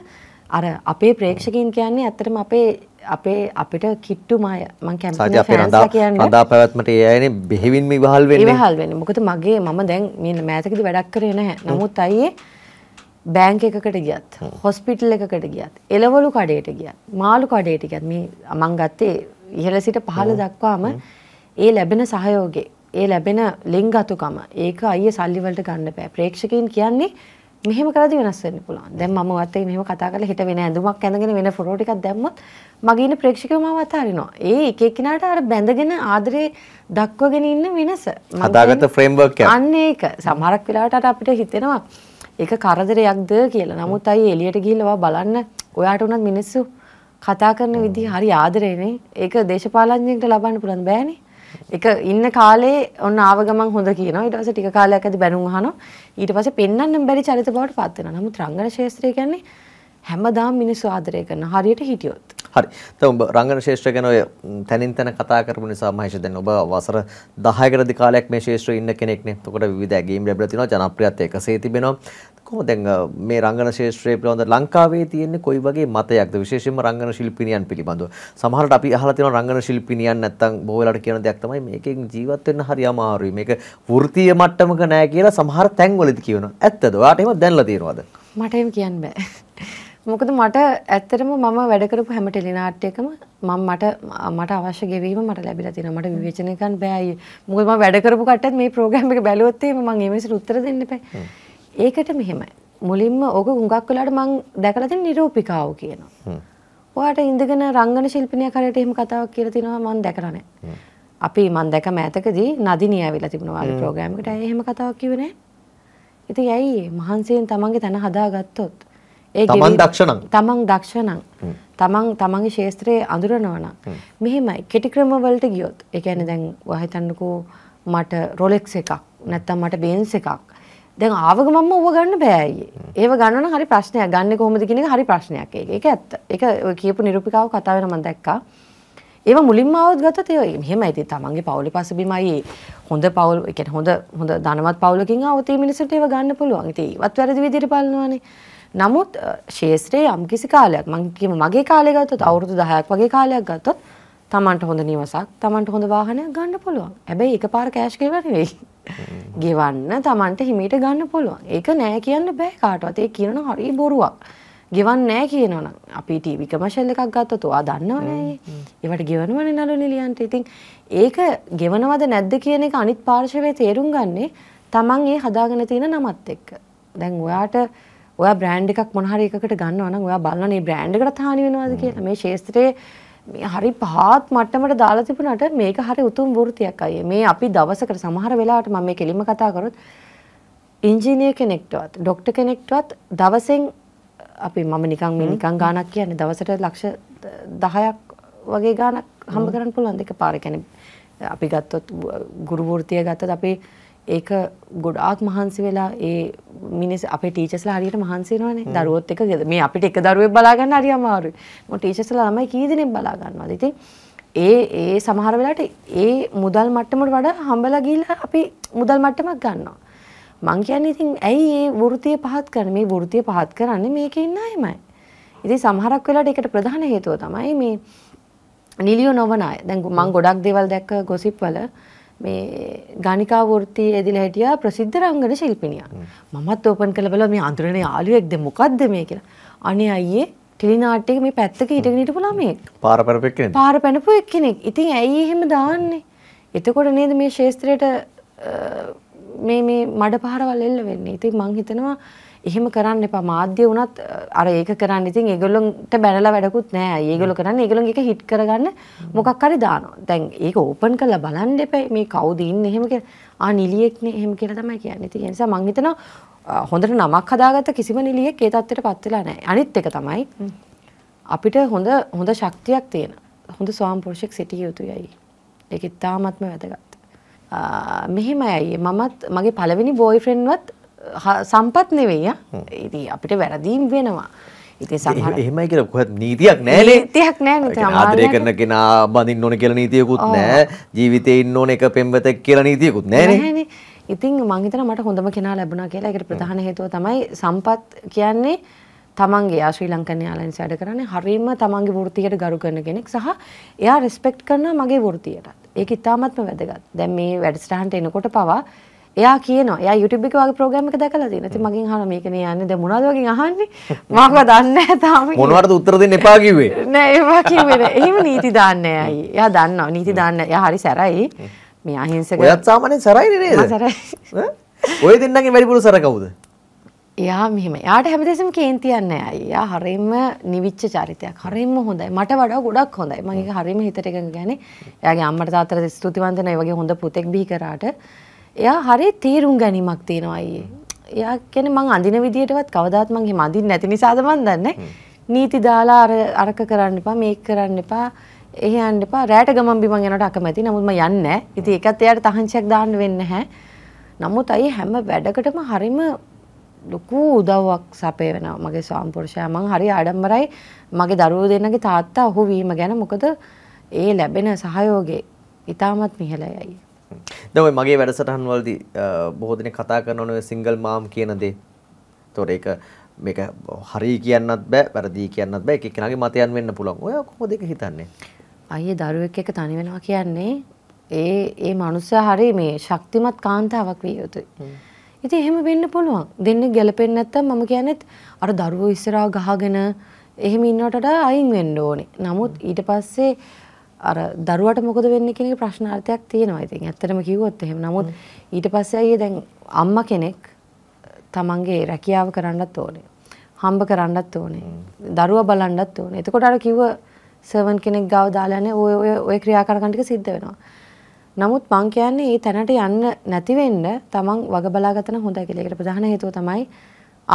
අර අපේ ප්‍රේක්ෂකයන් කියන්නේ ඇත්තටම අපේ අපේ අපිට කිට්ටුම අය මං කැමති ෆෑන්ස්ලා කියන්නේ අදා පැවැත්මට ඒ අයනේ බෙහෙවින්ම ඉවහල් වෙන්නේ ඉවහල් වෙන්නේ මොකද මගේ මම දැන් මේ මෑතකදී වැඩක් කරේ නැහැ නමුත් අයියේ බෑංක එකකට ගියත් හොස්පිටල් එකකට ගියත් එළවලු කඩේට ගියත් මාළු කඩේට ගියත් මේ මං ගත්තේ ඉහළ සිට පහළ දක්වාම ඒ ලැබෙන සහයෝගේ ඒ ලැබෙන ලෙන්ගතුකම ඒක අයියේ සල්ලි වලට ගන්න බෑ ප්‍රේක්ෂකයන් කියන්නේ මෙහෙම කරද්දි වෙනස් වෙන්න පුළුවන්. දැන් මම වත් එක්ක මෙහෙම කතා කරලා හිට වෙන ඇඳුමක් ඇඳගෙන වෙන ෆොටෝ ටිකක් දැම්මොත් මගේ ඉන්න ප්‍රේක්ෂකයෝ මාව අතාරිනවා. ඒ එක එක්කිනාට අර බැඳගෙන ආදරේ දක්වගෙන ඉන්න වෙනස. හදාගත්ත ෆ්‍රේම්වර්ක් එක. අන්න ඒක. සමහරක් වෙලාවට අපිට හිතෙනවා ඒක කරදරයක්ද කියලා. නමුත් අය එළියට ගිහිල්ලා බලන්න ඔයාට උනත් මිනිස්සු කතා කරන විදිහ හරි ආදරේනේ. ඒක දේශපාලනඥයෙක්ට ලබන්න පුළුවන් බෑනේ. එක ඉන්න කාලේ ඔන්න ආව ගමන් හොඳ කියනවා ඊට පස්සේ ටික කාලයක් ඇති බැනුම් අහනවා ඊට පස්සේ පෙන්වන්න බැරි චරිත බවට පත් වෙනවා. නමුත් රංගන ශාස්ත්‍රය කියන්නේ හැමදාම මිනිස්සු ආදරය කරන හරියට හිටියොත්. හරි. දැන් ඔබ රංගන ශාස්ත්‍රය ගැන ඔය තනින් තන කතා කරපු නිසා මහේෂ දැන් ඔබ වසර 10කට දී කාලයක් මේ ශාස්ත්‍රයේ ඉන්න කෙනෙක්නේ. එතකොට විවිධ ඇගීම් ලැබිලා තිනවා ජනප්‍රියත්වය එකසේ තිබෙනවා. කොහොමද දැන් මේ රංගන ශාස්ත්‍රයේ පිළිබඳ ලංකාවේ තියෙන්නේ කොයි වගේ මතයක්ද විශේෂයෙන්ම රංගන ශිල්පිනියන් පිළිබඳව. සමහරවිට අපි අහලා තියෙනවා රංගන ශිල්පිනියන් නැත්තම් බොහෝ වෙලාවට කියන දෙයක් තමයි මේකෙන් ජීවත් වෙන්න හරි අමාරුයි. මේක වෘත්තීය මට්ටමක නෑ කියලා සමහර තැන්වලදී කියනවා. ඇත්තද? ඔයාට එහෙම දැනලා තියෙනවද? මට එහෙම කියන්න බෑ. මොකද මට ඇත්තටම මම වැඩ කරපු හැම ටෙලිනාට්‍යයකම මම මට මට අවශ්‍ය ගෙවීම මට ලැබිලා තියෙනවා. මට විවේචනය කරන්න බෑ අයියේ. මොකද මම වැඩ කරපු කට්ටියත් මේ ප්‍රෝග්‍රෑම් එක බැලුවොත් එහෙම මම ඒ මිනිස්සුන්ට උත්තර දෙන්න එපා. ඒකට මෙහෙමයි. මුලින්ම ඕක හුඟක් වෙලාට මම දැකලා තියෙන නිරූපිකාව කියනවා. ඔයාට ඉඳගෙන රංගන ශිල්පිනියක් හරියට එහෙම කතාවක් කියලා තිනවා මම දැකලා නැහැ. අපි මම දැක මෑතකදී නදිනී ඇවිල්ලා තිබුණා වාගේ ප්‍රෝග්‍රෑම් එකට. ඇයි එහෙම කතාවක් කිව්වේ නැහැ? ඉතින් ඇයි මහන්සියෙන් තමන්ගේ තන හදාගත්තොත් ඒ තමන් දක්ෂණං තමන් දක්ෂණං තමන් තමන්ගේ ශේත්‍රයේ අඳුරනවනම් මෙහෙම කෙටි ක්‍රම වලට ගියොත් ඒ කියන්නේ දැන් වහිතන්නකෝ මට රොලෙක්ස් එකක් නැත්නම් මට බෙන්ස් එකක් දැන් ආව ගමන්ම ඌව ගන්න බෑ අයියේ. ඒව ගන්න නම් හරි ප්‍රශ්නයක්. ගන්නේ කොහොමද කියන එක හරි ප්‍රශ්නයක්. ඒක ඒක ඇත්ත. ඒක ඔය කියපු නිරූපිකාව කතා වෙන මම දැක්කා. ඒව මුලින්ම આવොත් ගත්තත් ඒ මෙහෙමයි ඉතින් තමන්ගේ පවුලේ පසුබිමයි හොඳ පවුල් ඒ කියන්නේ හොඳ හොඳ ධනවත් පවුලකින් આવොත් ඒ මිනිස්සුන්ට ඒව ගන්න පුළුවන්. ඉතින් ඒවත් වැරදි විදිහට බලනවානේ. නමුත් ශේත්‍රයේ යම් කිසි කාලයක් මං කියමු මගේ කාලේ ගත්තොත් අවුරුදු 10ක් වගේ කාලයක් ගත්තොත් Tamanට හොඳ නිවසක් Tamanට හොඳ වාහනයක් ගන්න පුළුවන්. හැබැයි එකපාර කෑෂ් ගෙවන්න නෙවෙයි. ගෙවන්න Tamanට හිමීට ගන්න පුළුවන්. ඒක නෑ කියන්න බෑ කාටවත්. ඒ කියනන හරි බොරුවක්. ගෙවන්න නෑ කියනවනම් අපි ටීවී කමර්ෂල් එකක් ගත්තොත් ඔයා දන්නවනේ. ඒවට ගෙවනවනේ නළු නිලියන්ට. ඉතින් ඒක ගෙවනවද නැද්ද කියන එක අනිත් පාර්ශවයේ තේරුම් ගන්නේ Taman ඒ හදාගෙන තියෙන නමත් එක්ක. දැන් ඔයාට ඔයා බ්‍රෑන්් එකක් මොහරි එකකට ගන්නවන ඔයා බලන්නේ බ්‍රෑන්් එකට තානි වෙනවාද කියලා මේ ශේත්‍රයේ මේ හරි පහත් මට්ටමට දාලා තිබුණට මේක හරි උතුම් වෘතියක් අයිය මේ අපි දවසකට සමහර වෙලාවට මම මේ කෙලිම කතා කරොත් ඉංජිනය කෙනෙක්ටවත් ඩොක්ට කෙනෙක්ටවත් දවසෙන් අපි මම නිකං මේ නිකං ගානක් කියන්නේ දවසට ලක්ෂ දහයක් වගේ ගානක් හම්බ කරන්න පුළුවන් දෙක පාර කැන අපි ගත්තොත් ගුරුවෘතිය ගත්තත් අපේ ඒක ගොඩාක් මහන්සි වෙලා ඒ මිනිස් අපේ ටීචස්ලා හරියට මහන්සි වෙනවනේ දරුවොත් එක මේ අපිට එක දරුවෙක් බලා ගන්න හරි අමාරුයි මොකද ටීචස්ලා ළමයි කී දෙනෙක් බලා ගන්නවද ඉතින් ඒ ඒ සමහර වෙලාවට ඒ මුදල් මට්ටමට වඩා හම්බලා ගිහිල්ලා අපි මුදල් මට්ටමක් ගන්නවා මං කියන්නේ ඉතින් ඇයි මේ වෘත්තිය පහත් කරන්නේ මේ වෘත්තිය පහත් කරන්නේ මේකේ ඉන්න අයමයි ඉතින් සමහරක් වෙලාවට ඒකට ප්‍රධාන හේතුව තමයි මේ නිලියෝ නොවන අය දැන් මං ගොඩක් දේවල් දැක්ක ගොසිප් වල මේ ගණිකා වෘත්තියේ ඇදිලා හිටියා ප්‍රසිද්ධ රංගන ශිල්පිනියක්. මමත් ඕපන් කරලා බලුවා මේ අඳුරන යාළුවෙක්ද මොකද්ද මේ කියලා. අනේ අයියේ ටෙලි නාට්‍යයක මේ පැත්තක හිටගෙන හිටපු ළමයෙක්. පාර පැනපු එක්කෙනෙක්. පාර පැනපු එක්කෙනෙක්. ඉතින් ඇයි එහෙම දාන්නේ? එතකොට නේද මේ ශාස්ත්‍රයට මේ මේ මඩ පහරවල් එල්ල වෙන්නේ. ඉතින් මං හිතනවා එහෙම කරන්න එපා මාධ්‍ය වුණත් අර ඒක කරන්න ඉතින් ඒගොල්ලොන්ට බැනලා වැඩකුත් නෑ. ඒගොල්ලෝ කරන්නේ ඒගොල්ලොන් එක හිට් කරගන්න මොකක් හරි දානවා. දැන් ඒක ඕපන් කරලා බලන්න එපා මේ කවුද ඉන්නේ එහෙම කියලා. ආ නිලියෙක්නේ එහෙම කියලා තමයි කියන්නේ. ඉතින් ඒ නිසා මං හිතනවා හොඳට නමක් හදාගත්ත කිසිම නිලියෙක් ඒ தත්ත්වයටපත් වෙලා නෑ. අනිත් එක තමයි අපිට හොඳ හොඳ ශක්තියක් තියෙන. හොඳ ස්වාම්පුරුෂෙක් සිටිය යුතුයයි. ඒක ඉතාමත්ම වැදගත්. මෙහෙමයි මමත් මගේ පළවෙනි බෝයිෆ්‍රෙන්ඩ්වත් සම්පත් නෙවෙයි ඉතින් අපිට වැරදීම් වෙනවා. ඉතින් සමහර එහෙමයි කියලා කොහොත් නීතියක් නැහැනේ. නීතියක් නැහැ ආදරය කරන කෙනා බඳින්න ඕනේ කියලා නීතියකුත් නැහැ. ජීවිතේ ඉන්න ඕනේ එක පෙම්වතෙක් කියලා නීතියකුත් නැහැනේ. ඉතින් මං හිතනවා මට හොඳම කෙනා ලැබුණා කියලා. ඒකට ප්‍රධාන හේතුව තමයි සම්පත් කියන්නේ තමන්ගේ ශ්‍රී ලංකන් යාලන්ස් වැඩ කරන්නේ හරීම තමන්ගේ වෘත්තියට ගරු කරන කෙනෙක් සහ එයා රෙස්පෙක්ට් කරනවා මගේ වෘත්තියටත්. ඒක ඉතාමත්ම වැදගත්. දැන් මේ වැඩසටහනට එනකොට පවා එයා කියන එයා YouTube එක වගේ ප්‍රෝග්‍රෑම් එක දැකලා තියෙනවා. ඉතින් මගෙන් අහනවා මේකනේ යන්නේ. දැන් මොනවද වගේ අහන්නේ? මාකව දන්නේ නැහැ තාම. මොනවටද උත්තර දෙන්න එපා කිව්වේ? නෑ එපා කිව්වේ නෑ. එහෙම නීති දාන්නේ අය. එයා දන්නවා නීති දාන්න. එයා හරි සැරයි. මේ අහිංසක ඔයත් සාමාන්‍යයෙන් සැරයිනේ නේද? මම සැරයි. ඔය දෙන්නගේ වැඩිපුර සැර කවුද? එයා මෙහෙම. එයාට හැමදෙසම කේන්තියක් නෑ අය. එයා හරිම නිවිච්ච චරිතයක්. හරිම හොඳයි. මට වඩා ගොඩක් හොඳයි. මම ඒක හරිම හිතට එකඟ ගන්නේ. එයාගේ අම්මට තාත්තට ස්තුතිවන්ත නේ. වගේ හොඳ පුතෙක් බිහි කරාට. එයා හරි තීරුම් ගැනීමක් තියෙනවා අයියේ. එයා කියන්නේ මං අඳින විදියටවත් කවදාත් මං එහෙම අඳින්නේ නැති නිසාද මන් දන්නේ. නීති දාලා අර අරක කරන්න එපා මේක කරන්න එපා එහෙ යන්න එපා රැට ගමන් බිමන් යනකොට අකමැති. නමුත් මම යන්නේ නැහැ. ඉතින් ඒකත් එයාට තහංචියක් දාන්න වෙන්නේ නැහැ. නමුත් අයියේ හැම වැඩකටම හරිම ලොකු උදව්වක් සපය වෙනවා මගේ ස්වාම්පුරුෂයා මං හරි ආඩම්බරයි මගේ දරුවෝ දෙන්නගේ තාත්තා ඔහු වීම ගැන මොකද ඒ ලැබෙන සහයෝගේ ඉතාමත් මිහලයි දැන් ඔය මගේ වැඩසටහන් වලදී බොහෝ දෙනෙක් කතා කරන ඔය සිංගල් මාම් කියන දේ. ඒතකොට ඒක මේක හරි කියන්නත් බෑ, වැරදි කියන්නත් බෑ. එක එක්කෙනාගේ මතයන් වෙන්න පුළුවන්. ඔය කොහොමද ඒක හිතන්නේ? අයියේ දරුවෙක් එක්ක තනි වෙනවා කියන්නේ ඒ ඒ මනුස්සයා හරි මේ ශක්තිමත් කාන්තාවක් විය යුතුයි. ඉතින් එහෙම වෙන්න පුළුවන්. දෙන්නේ ගැලපෙන්නේ නැත්තම් මම කියන්නේ අර දරුවෝ ඉස්සරහා ගහගෙන එහෙම ඉන්නවට වඩා අයින් වෙන්න ඕනේ. නමුත් ඊට පස්සේ අර දරුවට මොකද වෙන්නේ කියන එක ප්‍රශ්නාර්ථයක් තියෙනවා. ඉතින් ඇත්තටම කිව්වොත් එහෙම. නමුත් ඊට පස්සේ අයියේ දැන් අම්මා කෙනෙක් තමන්ගේ රැකියාව කරන්නත් ඕනේ. හම්බ කරන්නත් ඕනේ. දරුවා බලන්නත් ඕනේ. එතකොට අර කිව්ව සර්වන් කෙනෙක් ගාව දාලා යන්නේ ඔය ඔය ඔය ක්‍රියාකාරකම් ටික සිද්ධ වෙනවා. නමුත් මං කියන්නේ මේ තැනට යන්න නැති වෙන්න තමන් වග බලාගත්තන හොඳයි කියලා. ඒකට ප්‍රධාන හේතුව තමයි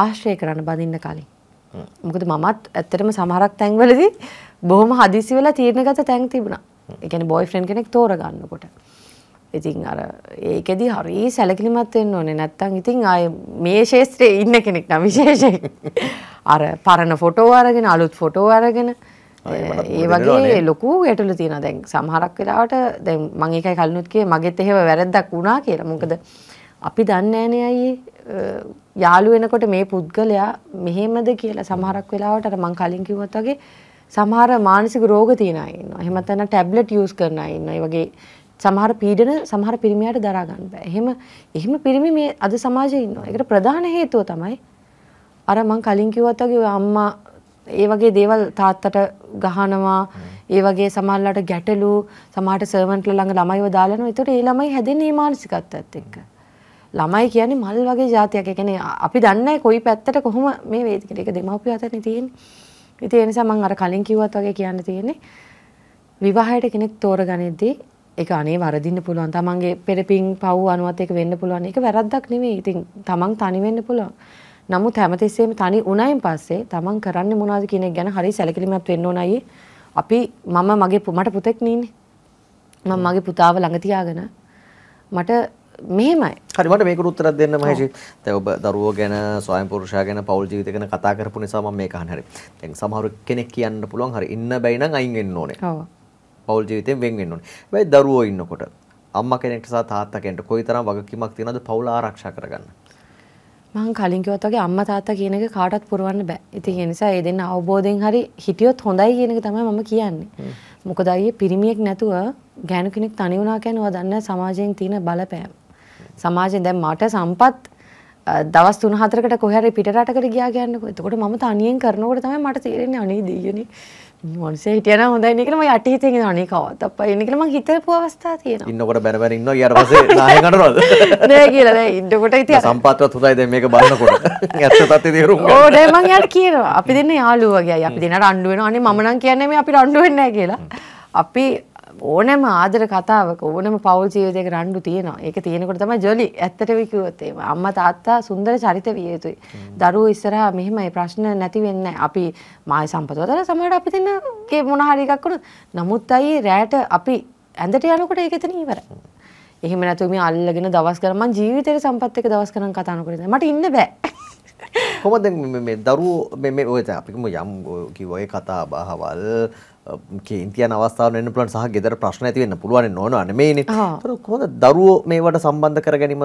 ආශ්‍රය කරන්න බඳින්න කලින්. මොකද මමත් ඇත්තටම සමහරක් තැන්වලදී බොහොම හදිසි වෙලා තීරණ ගත තැන් තිබුණා. ඒ කියන්නේ බොයිෆ්‍රෙන්ඩ් කෙනෙක් තෝරගන්නකොට. ඉතින් අර ඒකෙදි හරි සැලකිලිමත් වෙන්න ඕනේ. නැත්තම් ඉතින් ආයේ මේ ශාස්ත්‍රයේ ඉන්න කෙනෙක් නම් විශේෂයෙන් අර පරණ ෆොටෝ අරගෙන අලුත් ෆොටෝ අරගෙන ඒ වගේ ලොකු ගැටලු තියෙනවා. දැන් සමහරක් වෙලාවට දැන් මම ඒකයි කලිනුත් කියේ මගෙත් එහෙම වැරද්දක් වුණා කියලා. මොකද අපි දන්නෑනේ අයියේ යාළු වෙනකොට මේ පුද්ගලයා මෙහෙමද කියලා සමහරක් වෙලාවට අර මං කලින් කිව්වත් වගේ සමහර මානසික රෝග තියෙන අය ඉන්නවා. එහෙම නැත්නම් ටැබ්ලට් යූස් කරන අය ඉන්නවා. ඒ වගේ සමහර පීඩන සමහර පිරිමියාට දරා ගන්න බෑ. එහෙම එහෙම පිරිමි මේ අද සමාජයේ ඉන්නවා. ඒකට ප්‍රධාන හේතුව තමයි අර මං කලින් කිව්වත් වගේ ඔය අම්මා ඒ වගේ දේවල් තාත්තට ගහනවා. ඒ වගේ සමහරලාට ගැටලු සමහරට සර්වන්ට්ලා ළඟ ළමයිව දාලා යනවා. ඒතකොට ඒ ළමයි හැදෙන්නේ මේ මානසිකත්වයත් එක්ක. ළමයි කියන්නේ මල් වගේ જાතියක්. ඒ කියන්නේ අපි දන්නේ කොයි පැත්තට කොහොම මේ වේද කියලා. ඒක දෙමව්පිය අතනේ තියෙන්නේ. ඉතින් ඒ නිසා මම අර කලින් කිව්වත් වගේ කියන්න තියෙන්නේ විවාහයට කෙනෙක් තෝරගනිද්දී ඒක අනේ වරදින්න පුළුවන්. තමන්ගේ පෙරපින් පව් අනුවත් ඒක වෙන්න පුළුවන්. ඒක වැරද්දක් නෙමෙයි. ඉතින් තමන් තනි වෙන්න පුළුවන්. නමුත් හැමතිස්සෙම තනි උණයින් පස්සේ තමන් කරන්නේ මොනවද කියන එක ගැන හරි සැලකිලිමත් වෙන්න ඕන අයියේ. අපි මම මගේ මට පුතෙක් නීනේ. මම මගේ පුතාව ළඟ තියාගෙන මට මෙහෙමයි. හරි මට මේකට උත්තරයක් දෙන්න මහේෂි. දැන් ඔබ දරුවෝ ගැන, ස්වයං පුරුෂයා ගැන, පෞල් ජීවිතය ගැන කතා කරපු නිසා මම මේක අහන්නේ. හරි. දැන් සමහර කෙනෙක් කියන්න පුළුවන් හරි ඉන්න බැයි නම් අයින් වෙන්න ඕනේ. ඔව්. පෞල් ජීවිතයෙන් වෙන් වෙන්න ඕනේ. හැබැයි දරුවෝ ඉන්නකොට අම්මා කෙනෙක්ට සහ තාත්තා කෙනෙක්ට කොයිතරම් වගකීමක් තියෙනවද පෞල ආරක්ෂා කරගන්න? මං කලින් කිව්වත් වගේ අම්මා තාත්තා කියන එක කාටවත් පුරවන්න බෑ. ඉතින් ඒ නිසා ඒ දෙන්න අවබෝධයෙන් හරි හිටියොත් හොඳයි කියන එක තමයි මම කියන්නේ. මොකද අයියේ පිරිමියෙක් නැතුව ගෑනු කෙනෙක් තනි වුණා කියන්නේ ඔයා දන්නේ සමාජයෙන් තියෙන බලපෑම. සමාජයෙන් දැන් මට සම්පත් දවස් තුන හතරකට කොහරි පිටරටකට ගියා කියන්නකෝ. එතකොට මම තනියෙන් කරනකොට තමයි මට තේරෙන්නේ අනේ දෙයියනේ. මිනිස්සු හිටියනම් හොඳයි නේ කියලා මම යටි හිතෙන් ඉඳලා අනේ කවත් අප්පා එන්නේ කියලා මම හිතපු අවස්ථා තියෙනවා. ඉන්නකොට බැන බැන ඉන්නවා ඊට පස්සේ නායෙන් අඬනවද? නෑ කියලා නෑ ඉන්නකොට ඉතින් සම්පත්වත් හොඳයි දැන් මේක බලනකොට. ඇත්ත තත්ත්වය තේරුම් ගන්න. ඕ දැන් මම යාට කියනවා. අපි දෙන්නේ යාළුවෝ වගේ. අපි දෙන්නාට අඬ වෙනවා. අනේ මම නම් කියන්නේ මේ අපි රණ්ඩු වෙන්නේ නැහැ කියලා. අපි ඕනෑම ආදර කතාවක ඕනම පවල් ජීවිතයක රණ්ඩු තියෙනවා. ඒක තියෙනකොට තමයි ජොලි ඇත්තටම කිව්වොත් ඒව. අම්මා තාත්තා සුන්දර චරිත විය යුතුයි. දරුවෝ ඉස්සරහා මෙහෙම ඒ ප්‍රශ්න නැති වෙන්නේ අපි මාය සම්පතවතර සමහරට අපි දෙන්න ගේ මොන හරි එකක් වුණොත් නමුත් අයි රැට අපි ඇඳට යනකොට ඒක එතන ඉවරයි. එහෙම නැතුව මේ අල්ලගෙන දවස් ගණන් මං ජීවිතේ සම්පත් එක දවස් ගණන් කතා නොකර ඉඳලා මට ඉන්න බෑ. කොහොමද මේ දරුවෝ මේ ඔය අපි යම් කිව්වා ඒ කතා බහවල් කේන්තියන අවස්ථාව වෙන්න පුළුවන් සහ ගෙදර ප්‍රශ්න ඇති වෙන්න පුළුවන් නෝනවා නෙමෙයිනේ. ඒතර කොහොමද දරුවෝ මේවට සම්බන්ධ කර ගැනීම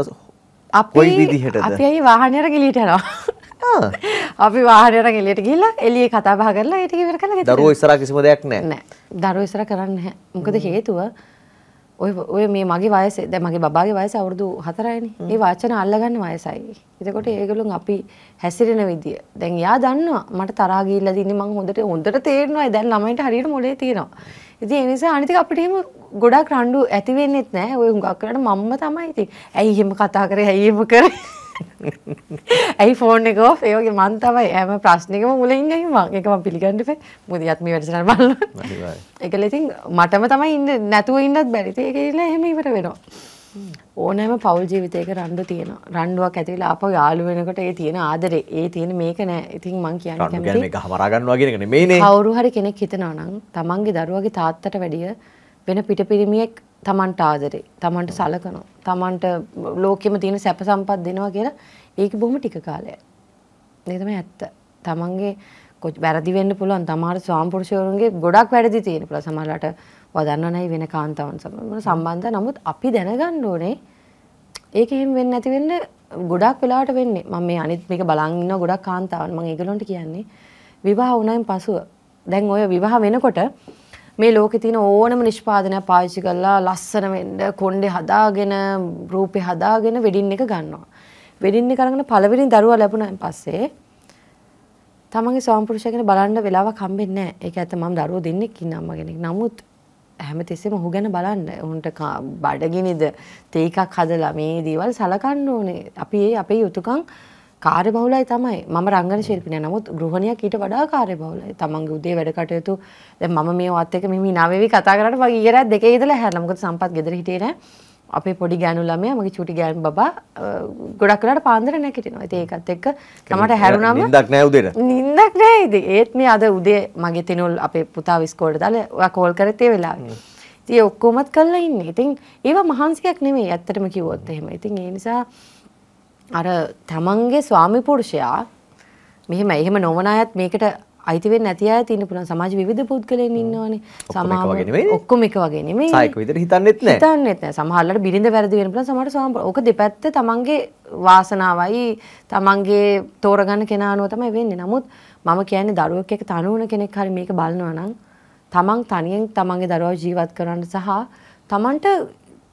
කොයි විදිහටද? අපි අයි වාහනයට ගෙලියට යනවා. අපි වාහනයට ගෙලියට ගිහිල්ලා එළියේ කතා බහ කරලා ඊට ඉවර කරලා ගෙදර. දරුවෝ ඉස්සරහ කිසිම දෙයක් නැහැ. නැහැ. දරුවෝ ඉස්සරහ කරන්නේ නැහැ. මොකද හේතුව ඔය ඔය මේ මගේ වයස දැන් මගේ බබාගේ වයස අවුරුදු 4යිනේ. මේ වචන අල්ලගන්න වයසයි. එතකොට ඒගොල්ලොන් අපි හැසිරෙන විදිය. දැන් යා දන්නවා මට තරහා ගිහිල්ලා තින්නේ මං හොඳට හොඳට තේරෙනවා. දැන් ළමයින්ට හරියට මොලේ තියෙනවා. ඉතින් ඒ නිසා අනිතික අපිට එහෙම ගොඩක් රණ්ඩු ඇති වෙන්නෙත් නැහැ. ඔය හුඟක් කරලා මම්ම තමයි ඉතින්. ඇයි එහෙම කතා කරේ? ඇයි එහෙම කරේ? ඇයි ෆෝන් එක ඔෆ් ඒ වගේ මන් තමයි හැම ප්‍රශ්නෙකම මුලින් ඉන්නේ මම ඒක මම පිළිගන්න ඉපේ මොකද යත් මේ වැඩසටහන බලනවා ඒකල ඉතින් මටම තමයි ඉන්නේ නැතුව ඉන්නත් බැරි ඉතින් ඒක ඉතින් එහෙම ඉවර වෙනවා ඕනෑම පවුල් ජීවිතයක රණ්ඩු තියෙනවා රණ්ඩුවක් ඇති වෙලා ආපහු යාළු වෙනකොට ඒ තියෙන ආදරේ ඒ තියෙන මේක නෑ ඉතින් මං කියන්නේ කැමති රණ්ඩු මේක හමරා ගන්නවා කියන එක නෙමෙයිනේ කවුරු හරි කෙනෙක් හිතනවා නම් තමන්ගේ දරුවගේ තාත්තට වැඩිය වෙන පිටපිරිමියෙක් තමන්ට ආදරේ තමන්ට සලකනවා තමන්ට ලෝකෙම තියෙන සැප සම්පත් දෙනවා කියලා ඒක බොහොම ටික කාලයක්. ඒක තමයි ඇත්ත. තමන්ගේ කොච් වැරදි වෙන්න පුළුවන් තමාර ස්වාම්පුරුෂයෝන්ගේ ගොඩක් වැරදි තියෙන පුළුවන් සමහරලාට වදන්න නැයි වෙන කාන්තාවන් සමග සම්බන්ධ නමුත් අපි දැනගන්න ඕනේ ඒක එහෙම වෙන්නේ නැති වෙන්න ගොඩක් වෙලාවට වෙන්නේ මම මේ අනිත් මේක බලන් ඉන්න ගොඩක් කාන්තාවන් මම ඒගොල්ලන්ට කියන්නේ විවාහ වුණායින් පසුව දැන් ඔය විවාහ වෙනකොට මේ ලෝකෙ තියෙන ඕනම නිෂ්පාදනයක් පාවිච්චි කරලා ලස්සන වෙන්න කොණ්ඩේ හදාගෙන රූපේ හදාගෙන වෙඩින් එක ගන්නවා. වෙඩින් එක අරගෙන පළවෙනි දරුවා ලැබුණාන් පස්සේ තමන්ගේ ස්වාමිපුරුෂයාගෙන බලන්න වෙලාවක් හම්බෙන්නේ නැහැ. ඒක ඇත්ත මම දරුවෝ දෙන්නෙක් ඉන්න අම්මා කෙනෙක්. නමුත් හැමතිස්සෙම ඔහු ගැන බලන්න. උන්ට බඩගිනිද තේ එකක් හදලා මේ දේවල් සලකන්න ඕනේ. අපි ඒ අපේ යුතුයකම් කාර්ය බහුලයි තමයි මම රංගන ශිල්පිනිය නමුත් ගෘහණියක් ඊට වඩා කාර්ය බහුලයි තමන්ගේ උදේ වැඩ කටයුතු දැන් මම මේ ඔත් එක මෙහි නවෙවි කතා කරාට මගේ ඊයේ රෑ දෙකේ ඉඳලා හැරලා මොකද සම්පත් ගෙදර හිටියේ නෑ අපේ පොඩි ගෑනු ළමයා මගේ චුටි ගෑනු බබා ගොඩක් වෙලාට පාන්දර නැගිටිනවා ඉතින් ඒකත් එක්ක තමට හැරුණාම නිින්දක් නෑ උදේට නිින්දක් නෑ ඉතින් ඒත් මේ අද උදේ මගේ තිනුල් අපේ පුතා ඉස්කෝලේ දාලා ඔයා කෝල් කරත් ඒ වෙලාවේ ඉතින් ඔක්කොමත් කරලා ඉන්නේ ඉතින් ඒවා මහන්සියක් නෙමෙයි ඇත්තටම කිව්වොත් එහෙම ඉතින් ඒ නිසා අර තමන්ගේ ස්වාමිපුරුෂයා මෙහෙම එහෙම නොවන අයත් මේකට අයිති වෙන්නේ නැති අය තියෙන පුළුවන් සමාජ විවිධ පුද්ගලයන් ඉන්නවනේ සමාජ ඔක්කොම එක වගේ නෙමෙයි සායක විදිහට හිතන්නෙත් නැහැ හිතන්නෙත් නැහැ සමහරවල්ලාට බිරිඳ වැරදි වෙන පුළුවන් සමහරට සමාජ ඕක දෙපැත්ත තමන්ගේ වාසනාවයි තමන්ගේ තෝරගන්න කෙනා අනුව තමයි වෙන්නේ නමුත් මම කියන්නේ දරුවෙක් එක්ක තනුවන කෙනෙක් හරි මේක බලනවා නම් තමන් තනියෙන් තමන්ගේ දරුවා ජීවත් කරන්න සහ තමන්ට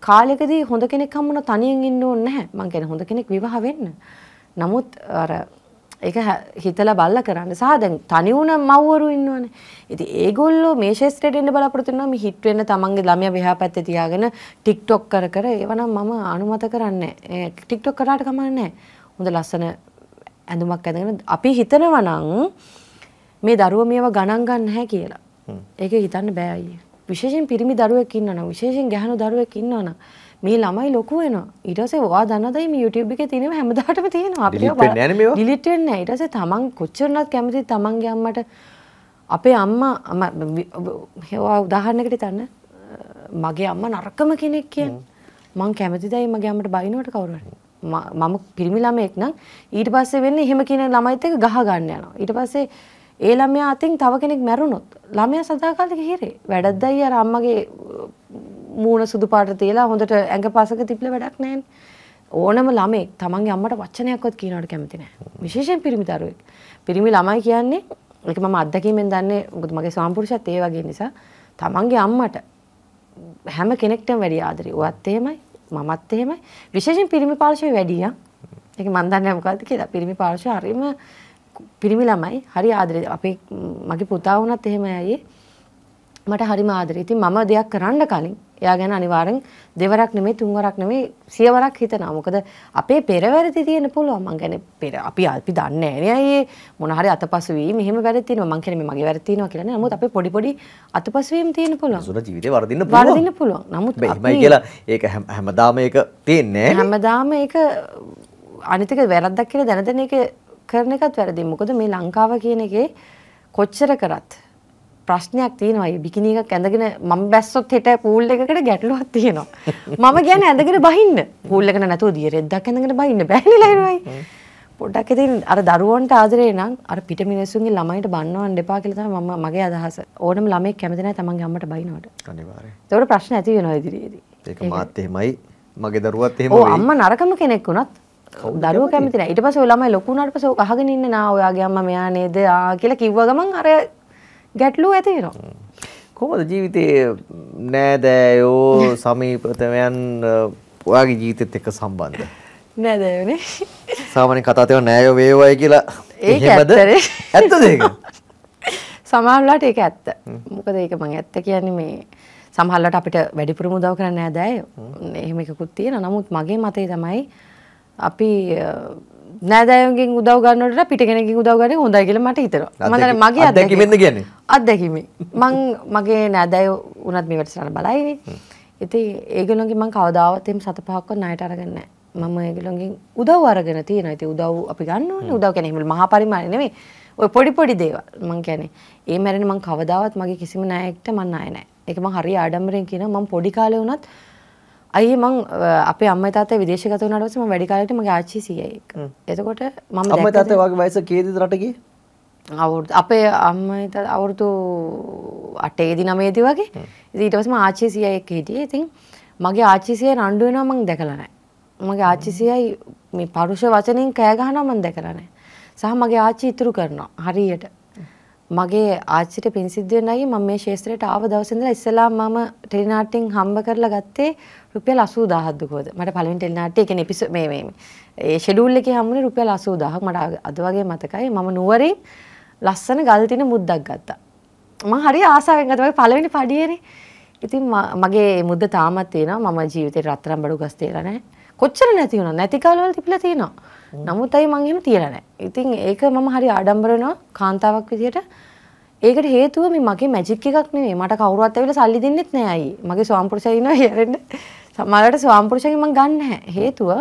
කාලෙකදී හොඳ කෙනෙක් හම්බුන තනියෙන් ඉන්න ඕනේ නැහැ. මං කියන්නේ හොඳ කෙනෙක් විවාහ වෙන්න. නමුත් අර ඒක හිතලා බල්ලා කරන්න සහ දැන් තනි වුණ මව්වරු ඉන්නවනේ. ඉතින් ඒගොල්ලෝ මේ ශේෂ්ත්‍රයට එන්න බලාපොරොත්තු වෙනවා මේ හිට වෙන්න තමන්ගේ ළමයා මෙහා පැත්තේ තියාගෙන TikTok කර කර ඒවනම් මම අනුමත කරන්නේ නැහැ. ඒ TikTok කරාට කමන්නේ නැහැ. හොඳ ලස්සන ඇඳුමක් ඇඳගෙන අපි හිතනවා නම් මේ දරුවෝ මේව ගණන් ගන්න නැහැ කියලා. ඒක හිතන්න බෑ අයියේ. විශේෂෙන් පිරිමි දරුවෙක් ඉන්නවනම් විශේෂෙන් ගැහණු දරුවෙක් ඉන්නවනම් මේ ළමයි ලොකු වෙනවා. ඊට පස්සේ ඔයා දන්නදයි මේ YouTube එකේ තියෙනව හැමදාටම තියෙනවා. අපිට ඩිලීට් වෙන්නේ නැහැ. ඊට පස්සේ තමන් කොච්චරනත් කැමති තමන්ගේ අම්මට අපේ අම්මා ඔයා උදාහරණයකට හිතන්න මගේ අම්මා නරකම කෙනෙක් කියන්නේ. මං කැමතිදයි මගේ අම්මට බයිනවට කවුරු හරි. මම පිරිමි ළමයෙක් නම් ඊට පස්සේ වෙන්නේ එහෙම කියන ළමයිත් එක්ක ගහ ගන්න යනවා. ඊට පස්සේ ඒ ළමයා අතින් තව කෙනෙක් මැරුණොත් ළමයා සදාකාලික හිරේ. වැඩක් දැයි අර අම්මගේ මූණ සුදු පාට තියලා හොඳට ඇඟ පසක තිබිලා වැඩක් නැහැ. ඕනම ළමෙක් තමන්ගේ අම්මට වචනයක්වත් කියනවට කැමති නැහැ. විශේෂයෙන් පිරිමි දරුවෙක්. පිරිමි ළමයි කියන්නේ ඒක මම අත්දැකීමෙන් දන්නේ මොකද මගේ ස්වාමිපුරුෂයත් ඒ වගේ නිසා තමන්ගේ අම්මට හැම කෙනෙක්ටම වැඩි ආදරේ. ඔයත් එහෙමයි, මමත් එහෙමයි. විශේෂයෙන් පිරිමි පාර්ශවයේ වැඩියා. ඒක මම දන්නේ මොකද්ද කියලා. පිරිමි පාර්ශවය හරීම පිරිමි ළමයි හරි ආදරේ අපි මගේ පුතා වුණත් එහෙමයි අයියේ මට හරිම ආදරේ. ඉතින් මම දෙයක් කරන්න කලින් එයා ගැන අනිවාර්යෙන් දෙවරක් නෙමෙයි තුන්වරක් නෙමෙයි සියවරක් හිතනවා. මොකද අපේ පෙරවැරදි තියෙන පුළුවන්. මං කියන්නේ පෙර අපි අපි දන්නේ නැහැ නේ අයියේ මොන හරි අතපසු වීම එහෙම වැරදි තියෙනවා. මං කියන්නේ මේ මගේ වැරදි තියෙනවා කියලා නේ. නමුත් අපේ පොඩි පොඩි අතපසු වීම තියෙන පුළුවන්. සුර ජීවිතේ වර්ධින්න පුළුවන්. වර්ධින්න පුළුවන්. නමුත් අපි කියලා ඒක හැමදාම ඒක තියෙන්නේ නැහැ. හැමදාම ඒක අනිතික වැරද්දක් කියලා දැනදෙන එක කරන එකත් වැරදි. මොකද මේ ලංකාව කියන එකේ කොච්චර කරත් ප්‍රශ්නයක් තියෙනවා. මේ බිකිනි එකක් ඇඳගෙන මම බැස්සොත් හිට පූල් එකකට ගැටලුවක් තියෙනවා. මම කියන්නේ ඇඳගෙන බහින්න. පූල් එකකට නැතුව දියරෙද්දක් ඇඳගෙන බහින්න බෑනේ ලයිරවයි. පොඩ්ඩක් ඉතින් අර දරුවන්ට ආදරේ නම් අර පිට මිනිස්සුන්ගේ ළමයිට බන්නවන්න එපා කියලා තමයි මම මගේ අදහස. ඕනම ළමෙක් කැමති නැහැ තමන්ගේ අම්මට බයිනවට. අනිවාර්යයෙන්. ඒකට ප්‍රශ්න ඇති වෙනවා ඉදිරියේදී. ඒක මාත් එහෙමයි. මගේ දරුවත් එහෙම වෙයි. ඔව් අම්මා නරකම කෙනෙක් වුණත් දරුව කැමති නැහැ. ඊට පස්සේ ඔය ළමයි ලොකු වුණාට පස්සේ අහගෙන ඉන්න නා ඔයාගේ අම්මා මෙයා නේද ආ කියලා කිව්ව ගමන් අර ගැටලුව ඇති වෙනවා. කොහොමද ජීවිතේ නෑදෑයෝ සමීපතමයන් ඔයාගේ ජීවිතෙත් එක්ක සම්බන්ධ? නෑදෑයෝනේ. සාමාන්‍ය කතා තේව නෑයෝ වේවයි කියලා ඒක ඇත්තද ඒක? සමහරවල්ලාට ඒක ඇත්ත. මොකද ඒක මම ඇත්ත කියන්නේ මේ සමහරවල්ලාට අපිට වැඩිපුරම උදව් කරන්නේ නෑදෑයෝ. එහෙම එකකුත් තියෙනවා. නමුත් මගේ මතේ තමයි අපි නෑදෑයන්ගෙන් උදව් ගන්නට පිටගෙනකින් උදව්ගන හොඳයි කියල මට හිතර මදන මගේ අදැකිමද ගැන අත්දැකිම මං මගේ නෑදැය උනත් මේ වැටසන බලයිනේ ඉති ඒගලොන්ගේ මං කවදාවතෙම සත පහක්ව නයට අරගන්න මම ඒගලොන්ගින් උදව් අරගෙන තියෙන ඇති උදව් අපි ගන්න උදව් කැනෙීමට මහ පරිමාණනෙවේ ඔය පොඩි පොඩි දේව මං කැනෙ ඒ මැරෙන මං කවදාවත් මගේ කිසිම නෑෙක්ට මන්න අයනෑ එකම හරි ආඩම්රෙන් කියන මං පොඩි කාලය වනත් අයි මං අප අම තාත විදේශගත වනට ම වැඩි කාලට මගේ ආච්චි සියයෙක් එතකොට මම අම තාත වගේ වයස කේදද රටකි අවුරුදු අපේ අම්ම අවුරුදු අටේදි නමේදී වගේ ඊටවසම ආච්චි සියයෙක් හිටිය ඉතින් මගේ ආච්චිසිය රණ්ඩුවෙන මං දැකලනෑ මගේ ආච්චිසියයි මේ පරුෂ වචනින් කෑගහන මන් දැකරනෑ සහ මගේ ආච්චි ඉතුරු කරනවා හරියට මගේ ආච්චිට පින් සිද්ධ වෙන්න ගිහින් මම මේ ශාස්ත්‍රයට ආව දවසේ ඉඳලා ඉස්සෙල්ලා මම ටෙලිනාට්‍යෙන් හම්බ කරලා ගත්තේ රුපියල් 80000ක් දුකෝද මට පළවෙනි ටෙලිනාට්‍ය කියන්නේ එපිසෝඩ් මේ මේ ඒ ෂෙඩියුල් එකේ හම්බුනේ රුපියල් 80000ක් මට අද වගේ මතකයි මම නුවරින් ලස්සන ගල් තින මුද්දක් ගත්තා මම හරි ආසාවෙන් ගත්තා මගේ පළවෙනි පඩියේනේ ඉතින් මගේ මුද්ද තාමත් තියෙනවා මම ජීවිතේ රත්තරන් බඩු ගස් තියලා නැහැ කොච්චර නැති වුණා නැති කාලවල තිබිලා තියෙනවා නමුත් අයි මං එහෙම තියලා නැහැ. ඉතින් ඒක මම හරි ආඩම්බර වෙනවා කාන්තාවක් විදියට. ඒකට හේතුව මේ මගේ මැජික් එකක් නෙවෙයි. මට කවුරුවත් ඇවිල්ලා සල්ලි දෙන්නෙත් නෑ අයි. මගේ ස්වාම්පුරුෂයා ඉන්නවා යරෙන්න. සමහරවිට ස්වාම්පුරුෂයන් මං ගන්න නැහැ. හේතුව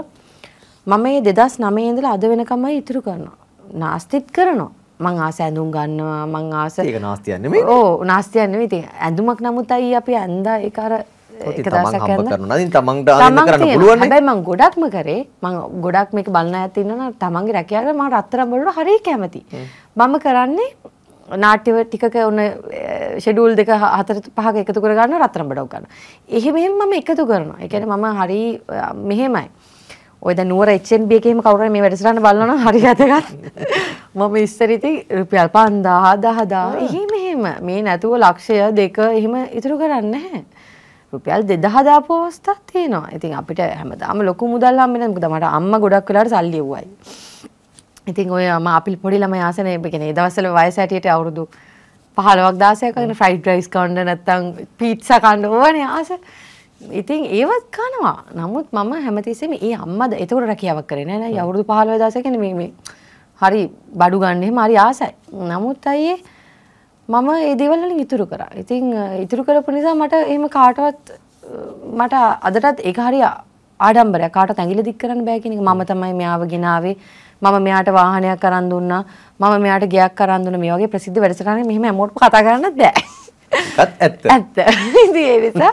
මම මේ 2009 ඉඳලා අද වෙනකම්මයි ඉතුරු කරනවා. නාස්තිත් කරනවා. මං ආස ඇඳුම් ගන්නවා. මං ආස ඒක නාස්තියක් නෙමෙයි. ඕ නාස්තියක් නෙමෙයි. ඉතින් ඇඳුමක් නමුත් අයි අපි ඇඳා ඒක අර කදාසක් කරනවා. ඉතින් තමන්ට ආගෙන කරන්න පුළුවන් නේ. හැබැයි මම ගොඩක්ම කරේ මම ගොඩක් මේක බලන අයත් ඉන්නවනම් තමන්ගේ රැකියාවට මම රත්තරන් බලන හරිය කැමතියි. මම කරන්නේ නාට්‍ය ටිකක ඔන්න ෂෙඩියුල් දෙක හතර පහක එකතු කර ගන්න රත්තරන් බඩක් ගන්න. එහෙම එහෙම මම එකතු කරනවා. ඒ කියන්නේ මම හරි මෙහෙමයි. ඔය දැන් නුවර HNB එකේම කවුරු හරි මේ වැඩසටහන බලනවා නම් හරි වැදගත්. මම ඉස්සර ඉතින් රුපියල් 5000 10000 එහෙම එහෙම මේ නැතුව ලක්ෂය දෙක එහෙම ඉතුරු කරන්නේ නැහැ. රුපියල් 2000 දාපු අවස්ථා තියෙනවා. ඉතින් අපිට හැමදාම ලොකු මුදල් හම්බෙන්නේ නැහැ. මොකද මට අම්මා ගොඩක් වෙලාවට සල්ලි එව්වයි. ඉතින් ඔය මම අපි පොඩි ළමයි ආසනේ කියන්නේ ඒ දවස්වල වයස හැටියට අවුරුදු 15ක් 16ක් වගේ ෆ්‍රයිඩ් රයිස් කන්න නැත්තම් පීට්සා කන්න ඕනේ ආස. ඉතින් ඒවත් කනවා. නමුත් මම හැමතිස්සෙම ඒ අම්මද ඒකට රැකියාවක් කරේ නෑ නෑ අවුරුදු 15 16 කියන්නේ මේ මේ හරි බඩු ගන්න එහෙම හරි ආසයි. නමුත් අයියේ මම ඒ දේවල් වලින් ඉතුරු කරා. ඉතින් ඉතුරු කරපු නිසා මට එහෙම කාටවත් මට අදටත් ඒක හරිය ආඩම්බරයක්. කාටවත් ඇඟිලි දික් කරන්න බෑ කියන එක මම තමයි මෙයාව ගෙනාවේ. මම මෙයාට වාහනයක් අරන් දුන්නා. මම මෙයාට ගෙයක් අරන් දුන්නා. මේ වගේ ප්‍රසිද්ධ වැඩසටහනේ මෙහෙම හැමෝටම කතා කරන්නත් බෑ. ඇත්ත. ඇත්ත. ඉතින් ඒ නිසා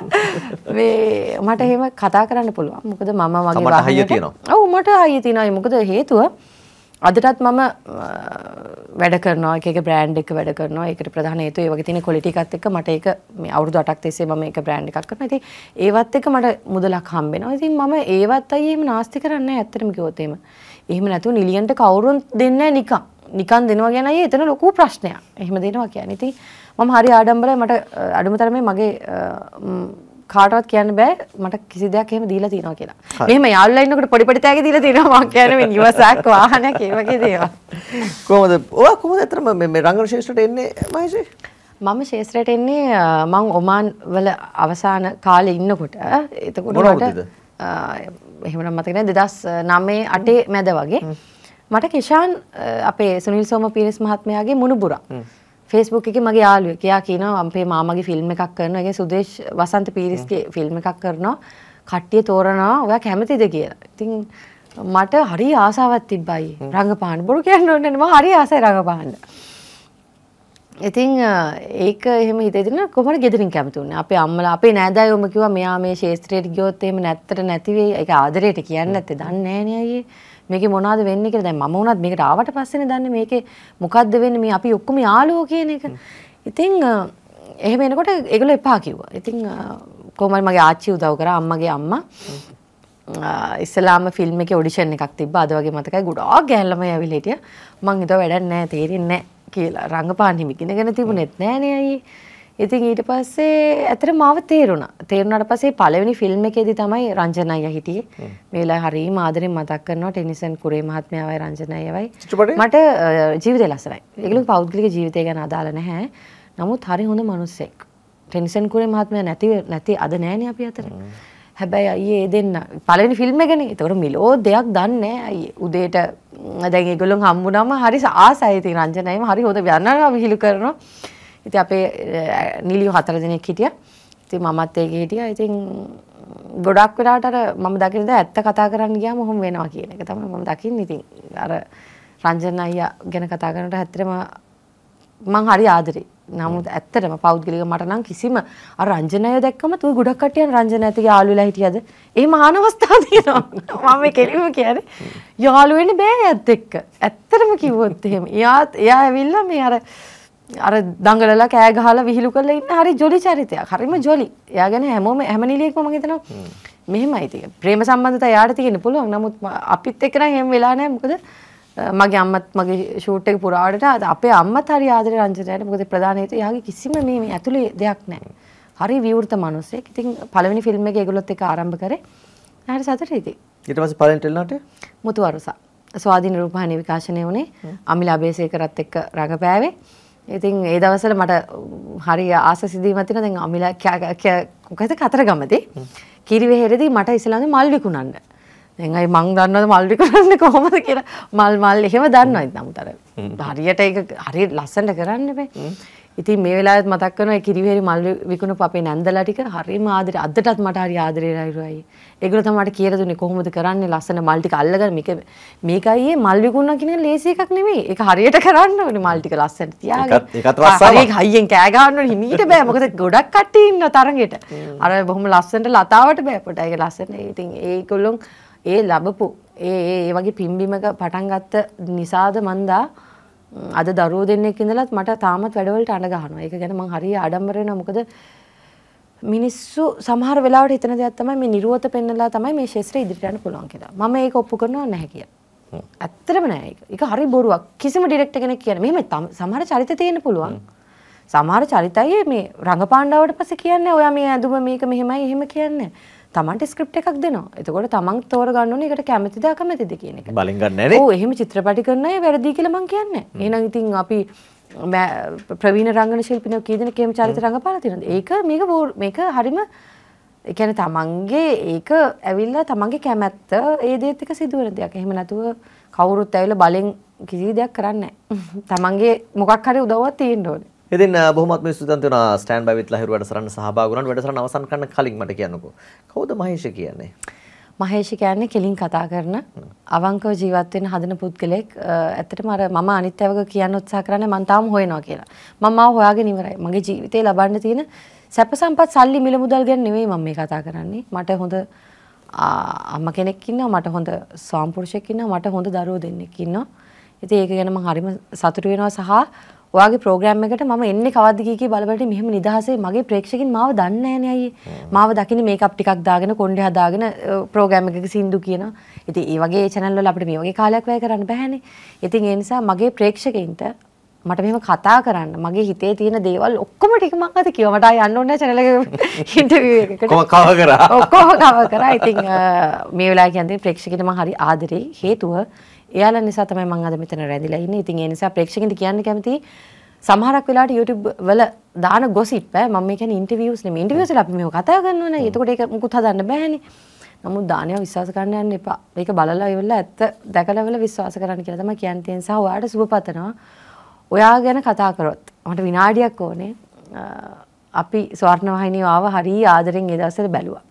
මේ මට එහෙම කතා කරන්න පුළුවන්. මොකද මම වගේ මට හයිය තියෙනවා. ඔව් මට හයිය තියෙනවා. මොකද හේතුව අදටත් මම වැඩ කරනවා එක බ්‍රෑන්් එක වැඩ කරනවා එකට ප්‍රධාන හේතු ඒ වගේ තියෙන කොලිටිකත් එක්ක මට ඒක මේ අවුරුදු 8ක් තිස්සේ මම ඒක බ්‍රෑන්ඩ් එකක් කරනවා. ඉතින් ඒවත් එක්ක මට මුදලක් හම්බ වෙනවා. ඉතින් මම ඒවත් අයියේ එහෙම නාස්ති කරන්නේ නැහැ ඇත්තටම කිව්වොත් එහෙම. එහෙම නැතුව නිලියන්ට කවුරුන් දෙන්නේ නිකන්. නිකන් දෙනවා කියන අය එතන ලොකු ප්‍රශ්නයක්. එහෙම දෙනවා කියන්නේ. ඉතින් මම හරි ආඩම්බරයි මට අඩුම තරමේ මගේ කාටවත් කියන්න බෑ මට කිසි දෙයක් එහෙම දීලා තියෙනවා කියලා. මෙහෙම යාළුලා ඉන්නකොට පොඩි පොඩි තෑගි දීලා තියෙනවා මං කියන්නේ මේ නිවසක් වාහනයක් ඒ වගේ දේවල්. කොහොමද? ඔයා කොහොමද අතරම මේ මේ රංගන ශාස්ත්‍රයට එන්නේ මහේෂේ? මම ශාස්ත්‍රයට එන්නේ මං ඔමාන් වල අවසාන කාලේ ඉන්නකොට එතකොට මට එහෙමනම් මතක නැහැ 2009 8 මැද වගේ මට කිෂාන් අපේ සුනිල් සෝම පීරිස් මහත්මයාගේ මුණුබුරා ෆෙස්බුක් එක මගේ යාලුව එකයා කියනවා අම්පේ මාමගේ ෆිල්ම් එකක් කරනවා එක සුදේශ් වසන්ත පීරිස්ගේ ෆිල්ම් එකක් කරනවා කට්ටිය තෝරනවා ඔයා කැමතිද කියලා. ඉතින් මට හරි ආසාවක් තිබ්බයි රඟපාන්න. බොරු කියන්න ඕනේ නැහැ මම හරි ආසයි රඟපාන්න. ඉතින් ඒක එහෙම හිතේදින කොහොමද ගෙදරින් කැමති වුණේ? අපේ අම්මලා අපේ නෑදෑයෝම කිව්වා මෙයා මේ ශාස්ත්‍රයට ගියොත් එහෙම නැත්තට නැති වෙයි. ඒක ආදරයට කියන්නේ නැත්තේ දන්නේ නැහැ නේ අයියේ. මේකේ මොනවද වෙන්නේ කියලා දැන් මම වුණත් මේකට ආවට පස්සේනේ දන්නේ මේකේ මොකද්ද වෙන්නේ මේ අපි ඔක්කොම යාළුවෝ කියන එක. ඉතින් එහෙම එනකොට ඒගොල්ලෝ එපා කිව්වා. ඉතින් කොහොමද මගේ ආච්චි උදව් කරා අම්මගේ අම්මා ඉස්සලාම ෆිල්ම් එකේ ඔඩිෂන් එකක් තිබ්බා. අද වගේ මතකයි ගොඩාක් ගෑන් ළමයි ඇවිල්ලා හිටියා. මං හිතුවා වැඩක් නැහැ තේරෙන්නේ නැහැ කියලා. රංගපාන හිමිකිනගෙන තිබුණෙත් නැහැ නේ අයියේ. ඉතින් ඊට පස්සේ ඇතර මාව තේරුණා. තේරුණාට පස්සේ පළවෙනි ෆිල්ම් එකේදී තමයි රංජන අයියා හිටියේ. මේ වෙලාවේ හරිම ආදරෙන් මතක් කරනවා ටෙනිසන් කුරේ මහත්මයාවයි රංජන අයියාවයි. මට ජීවිතේ ලස්සනයි. ඒගොල්ලෝ පෞද්ගලික ජීවිතය ගැන අදාළ නැහැ. නමුත් හරි හොඳ මිනිස්සෙක්. ටෙනිසන් කුරේ මහත්මයා නැති නැති අද නැහැනේ අපි අතර. හැබැයි අයියේ දෙන්න පළවෙනි ෆිල්ම් එකනේ. ඒතකොට මිලෝ දෙයක් දන්නේ අයියේ. උදේට දැන් ඒගොල්ලෝ හම්බුනම හරි ආසයි. ඉතින් රංජන අයියාම හරි හොඳ යනවා විහිළු කරනවා. ඉති අපේ නිලියෝ හතර දෙනෙක් හිටිය ති මමත් ඒක හිටිය ඉතින් ගොඩක් වෙලාට මම දකිනද ඇත්ත කතා කරන්න ගියාම හොම වෙනවා කියන එක තමයි මම දකින්න ඉතින් අර රංජන අයියා ගැන කතා කරනට ඇත්තටම මං හරි ආදරේ නමුත් ඇත්තටම පෞද්ගලික මට නම් කිසිම අර රංජනය දැක්කම තුයි ගොඩක් කට්ටියන් රංජන ඇතිගේ යාළු වෙලා හිටියද? එහෙම ආන අවස්ථා තියෙනවා. මම කෙලිම කියන්නේ යාළු වෙන්න බෑ ඇත්ත එක්ක. ඇත්තටම කිව්වොත් එහෙම. එයාත් එයා ඇවිල්ලා මේ අර අර දඟලලා කෑ ගහලා විහිළු කරලා ඉන්න හරි ජොලි චරිතයක්. හරිම ජොලි. එයා ගැන හැමෝම හැම නිලියෙක්ම මම හිතනවා මෙහෙමයි තියෙන්නේ. ප්‍රේම සම්බන්ධතා යාට තියෙන්න පුළුවන්. නමුත් අපිත් එක්ක නම් එහෙම වෙලා නැහැ. මොකද මගේ අම්මත් මගේ ෂූට් එක පුරාවට අපේ අම්මත් හරි ආදරේ රංජනයට. මොකද ප්‍රධාන හේතුව එයාගේ කිසිම මේ මේ ඇතුලේ දෙයක් නැහැ. හරි විවෘත මිනිස්සෙක්. ඉතින් පළවෙනි ෆිල්ම් එකේ ඒගොල්ලොත් එක්ක ආරම්භ කරේ. හරි සතුටුයි ඉතින්. ඊට පස්සේ පළවෙනි ටෙලි නාට්‍ය මුතු වරුසා. ස්වාධීන රූපවාහිනී විකාශනය වුණේ අමිලා අබේසේකරත් එක්ක රඟපෑවේ. ඉතින් ඒ දවසල මට හරි ආස සිදීම තින දැන් අමිලා කොකද කතරගමදී කිරිවෙහෙරදී මට ඉස්ලාම මල් විකුණන්න. දැන් අයි මං දන්නවද මල් විකුණන්නේ කොහොමද කියලා මල් මල් එහෙම දන්නවා ඉතින් අමුතර. හරියට ඒක හරිය ලස්සනට කරන්න බෑ. ඉතින් මේ වෙලාවෙත් මතක් කරනවා කිරිවෙහෙරි මල් විකුණපු අපේ නැන්දලා ටික හරිම ආදරේ අදටත් මට හරි ආදරේ රයිරුයි. ඒගොල්ලෝ තමයි මට කියලා දුන්නේ කොහොමද කරන්නේ ලස්සන මල් ටික අල්ලගෙන මේක මේකයි මල් විකුණන කියන එක ලේසි එකක් නෙමෙයි. ඒක හරියට කරන්න ඕනේ මල් ටික ලස්සන තියාගෙන. ඒකත් රස්සාවක්. හරියට හයියෙන් කෑ ගන්න ඕනේ හිමීට බෑ. මොකද ගොඩක් කට්ටිය ඉන්නවා තරගෙට. අර බොහොම ලස්සනට ලතාවට බෑ පොඩ. ඒක ලස්සන. ඉතින් ඒගොල්ලෝ ඒ ලැබපු ඒ ඒ වගේ පිම්බිමක පටන් ගත්ත නිසාද මන්දා අද දරුවෝ දෙන්නෙක් ඉඳලත් මට තාමත් වැඩවලට අඬ ගහනවා. ඒක ගැන මං හරිය ආඩම්බර වෙනවා. මොකද මිනිස්සු සමහර වෙලාවට හිතන දෙයක් තමයි මේ නිරුවත පෙන්නලා තමයි මේ ශේත්‍රය ඉදිරියට යන්න පුළුවන් කියලා. මම ඒක ඔප්පු කරනවා නැහැ කියලා. ඇත්තටම නෑ ඒක. ඒක හරි බොරුවක්. කිසිම ඩිරෙක්ටර් කෙනෙක් කියන්නේ මෙහෙම සමහර චරිත තියෙන්න පුළුවන්. සමහර චරිතයි මේ රංගපාණ්ඩාවට පස්සේ කියන්නේ ඔයා මේ ඇඳුම මේක මෙහෙමයි එහෙම කියන්නේ. තමන්ට ස්ක්‍රිප්ට් එකක් දෙනවා. එතකොට තමන් තෝරගන්න ඕනේ ඒකට කැමතිද අකමැතිද කියන එක. බලෙන් ගන්න නැහැ. ඔව් එහෙම චිත්‍රපටි කරන අය වැරදි කියලා මං කියන්නේ. එහෙනම් ඉතින් අපි ප්‍රවීණ රංගන ශිල්පිනයෝ කී දෙනෙක් එහෙම චරිත රඟපාලා තියෙනවද? ඒක මේක මේක හරිම ඒ කියන්නේ තමන්ගේ ඒක ඇවිල්ලා තමන්ගේ කැමැත්ත ඒ දේත් එක සිදුවන දෙයක්. එහෙම නැතුව කවුරුත් ඇවිල්ලා බලෙන් කිසි දෙයක් කරන්නේ නැහැ. තමන්ගේ මොකක් හරි උදව්වක් තියෙන්න ඕනේ. ඉතින් බොහොමත්ම ස්තුතිවන්ත වෙනවා ස්ටෑන්ඩ් බයි විත් ලහිරු වැඩසටහන සහභාගී වුණාට වැඩසටහන අවසන් කරන්න කලින් මට කියන්නකෝ. කවුද මහේෂ කියන්නේ? මහේෂි කියන්නේ කෙලින් කතා කරන අවංකව ජීවත් වෙන හදන පුද්ගලෙක් ඇත්තටම අර මම අනිත්‍යවක කියන්න උත්සාහ කරන්නේ මං තාම හොයනවා කියලා. මම මාව හොයාගෙන ඉවරයි. මගේ ජීවිතේ ලබන්න තියෙන සැප සම්පත් සල්ලි මිල මුදල් ගැන නෙවෙයි මම මේ කතා කරන්නේ. මට හොඳ අම්මා කෙනෙක් ඉන්නවා, මට හොඳ ස්වාමි පුරුෂයෙක් ඉන්නවා, මට හොඳ දරුවෝ දෙන්නෙක් ඉන්නවා. ඉතින් ඒක ගැන මම හරිම සතුටු වෙනවා සහ ඔයාගේ ප්‍රෝග්‍රෑම් එකට මම එන්නේ කවද්ද කී කී බලබලට මෙහෙම නිදහසේ මගේ ප්‍රේක්ෂකින් මාව දන්නේ නැහනේ අයියේ. මාව දකින්නේ මේකප් ටිකක් දාගෙන කොණ්ඩේ හදාගෙන ප්‍රෝග්‍රෑම් එකක සින්දු කියන. ඉතින් ඒ වගේ channel වල අපිට මේ වගේ කාලයක් වැය කරන්න බෑනේ. ඉතින් ඒ නිසා මගේ ප්‍රේක්ෂකයින්ට මට මෙහෙම කතා කරන්න මගේ හිතේ තියෙන දේවල් ඔක්කොම ටික මම අද කිව්වා මට ආය යන්න ඕනේ channel එක ඉන්ටර්විව් එකකට. ඔක්කොම කව කරා. ඔක්කොම කව කරා. ඉතින් මේ වෙලාවේ කියන්නේ ප්‍රේක්ෂකින්ට මම හරි ආදරේ හේතුව එයාලා නිසා තමයි මම අද මෙතන රැඳිලා ඉන්නේ. ඉතින් ඒ නිසා ප්‍රේක්ෂකින්ට කියන්න කැමතියි සමහරක් වෙලාට YouTube වල දාන gossip ඈ මම මේ කියන්නේ interviews නෙමෙයි interviews වල අපි මේව කතා කරනවනේ. එතකොට ඒක මුකුත් හදන්න බෑනේ. නමුත් දානය විශ්වාස කරන්න යන්න එපා. මේක බලලා ඉවරලා ඇත්ත දැකලා වල විශ්වාස කරන්න කියලා තමයි කියන්නේ. ඒ නිසා ඔයාට සුබපතනවා. ඔයා ගැන කතා කරොත් මට විනාඩියක් ඕනේ. අපි ස්වර්ණවාහිනිය ආව හරිය ආදරෙන් ඒ දවස්වල බැලුවා.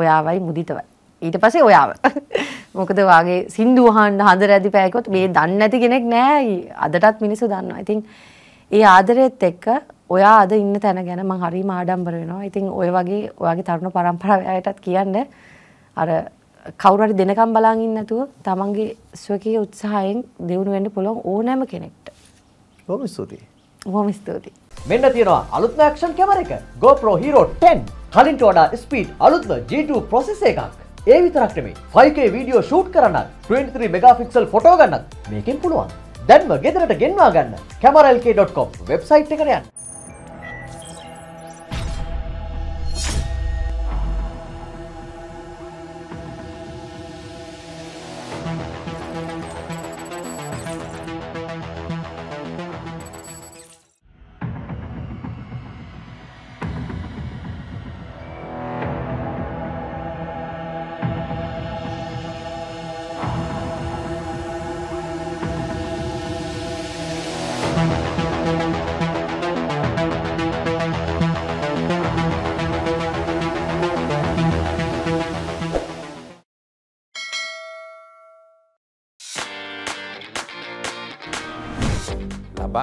ඔයාවයි මුදිතවයි. ඊට පස්සේ ඔයාව. මොකද වාගේ සින්දු අහන්න හඳ රැදි පෑකොත් මේ දන්නේ නැති කෙනෙක් නෑ. අදටත් මිනිස්සු දන්නවා. ඉතින් ඒ ආදරෙත් එක්ක ඔයා අද ඉන්න තැන ගැන මං හරිම ආඩම්බර වෙනවා. ඉතින් ඔය වගේ ඔයාගේ තරුණ පරම්පරාවයටත් කියන්න අර කවුරු හරි දෙනකම් බලන් ඉන්න නැතුව තමන්ගේ ස්වකීය උත්සාහයෙන් දියුණු වෙන්න පුළුවන් ඕනෑම කෙනෙක්ට. බොහොම ස්තුතියි. බොහොම ස්තුතියි. මෙන්න තියෙනවා අලුත්ම ඇක්ෂන් කැමර එක GoPro Hero 10 කලින්ට වඩා ස්පීඩ් අලුත්ම G2 processor එකක්. ඒ විතරක්ටමේ 5K වීඩියෝ ෂූට් කරන්න 23 මෙගාෆික්සල් ෆොටෝ ගන්න මේකෙන් පුළුවන් දැන්ම ගෙදරට ගෙන්වා ගන්න කැමරල්ක.com වෙබ්සයිට් එකරයන්න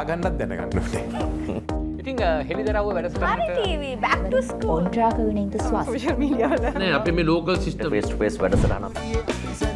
දාගන්නත් දැනගන්නට. ඉතිං හෙළිදරව වැඩ ඔන්ට්‍රාකනත ස්වාශ මීඩිය අපේ මේ ලෝකල් සිිට වෙස්ට වෙස් වැඩසරන්න.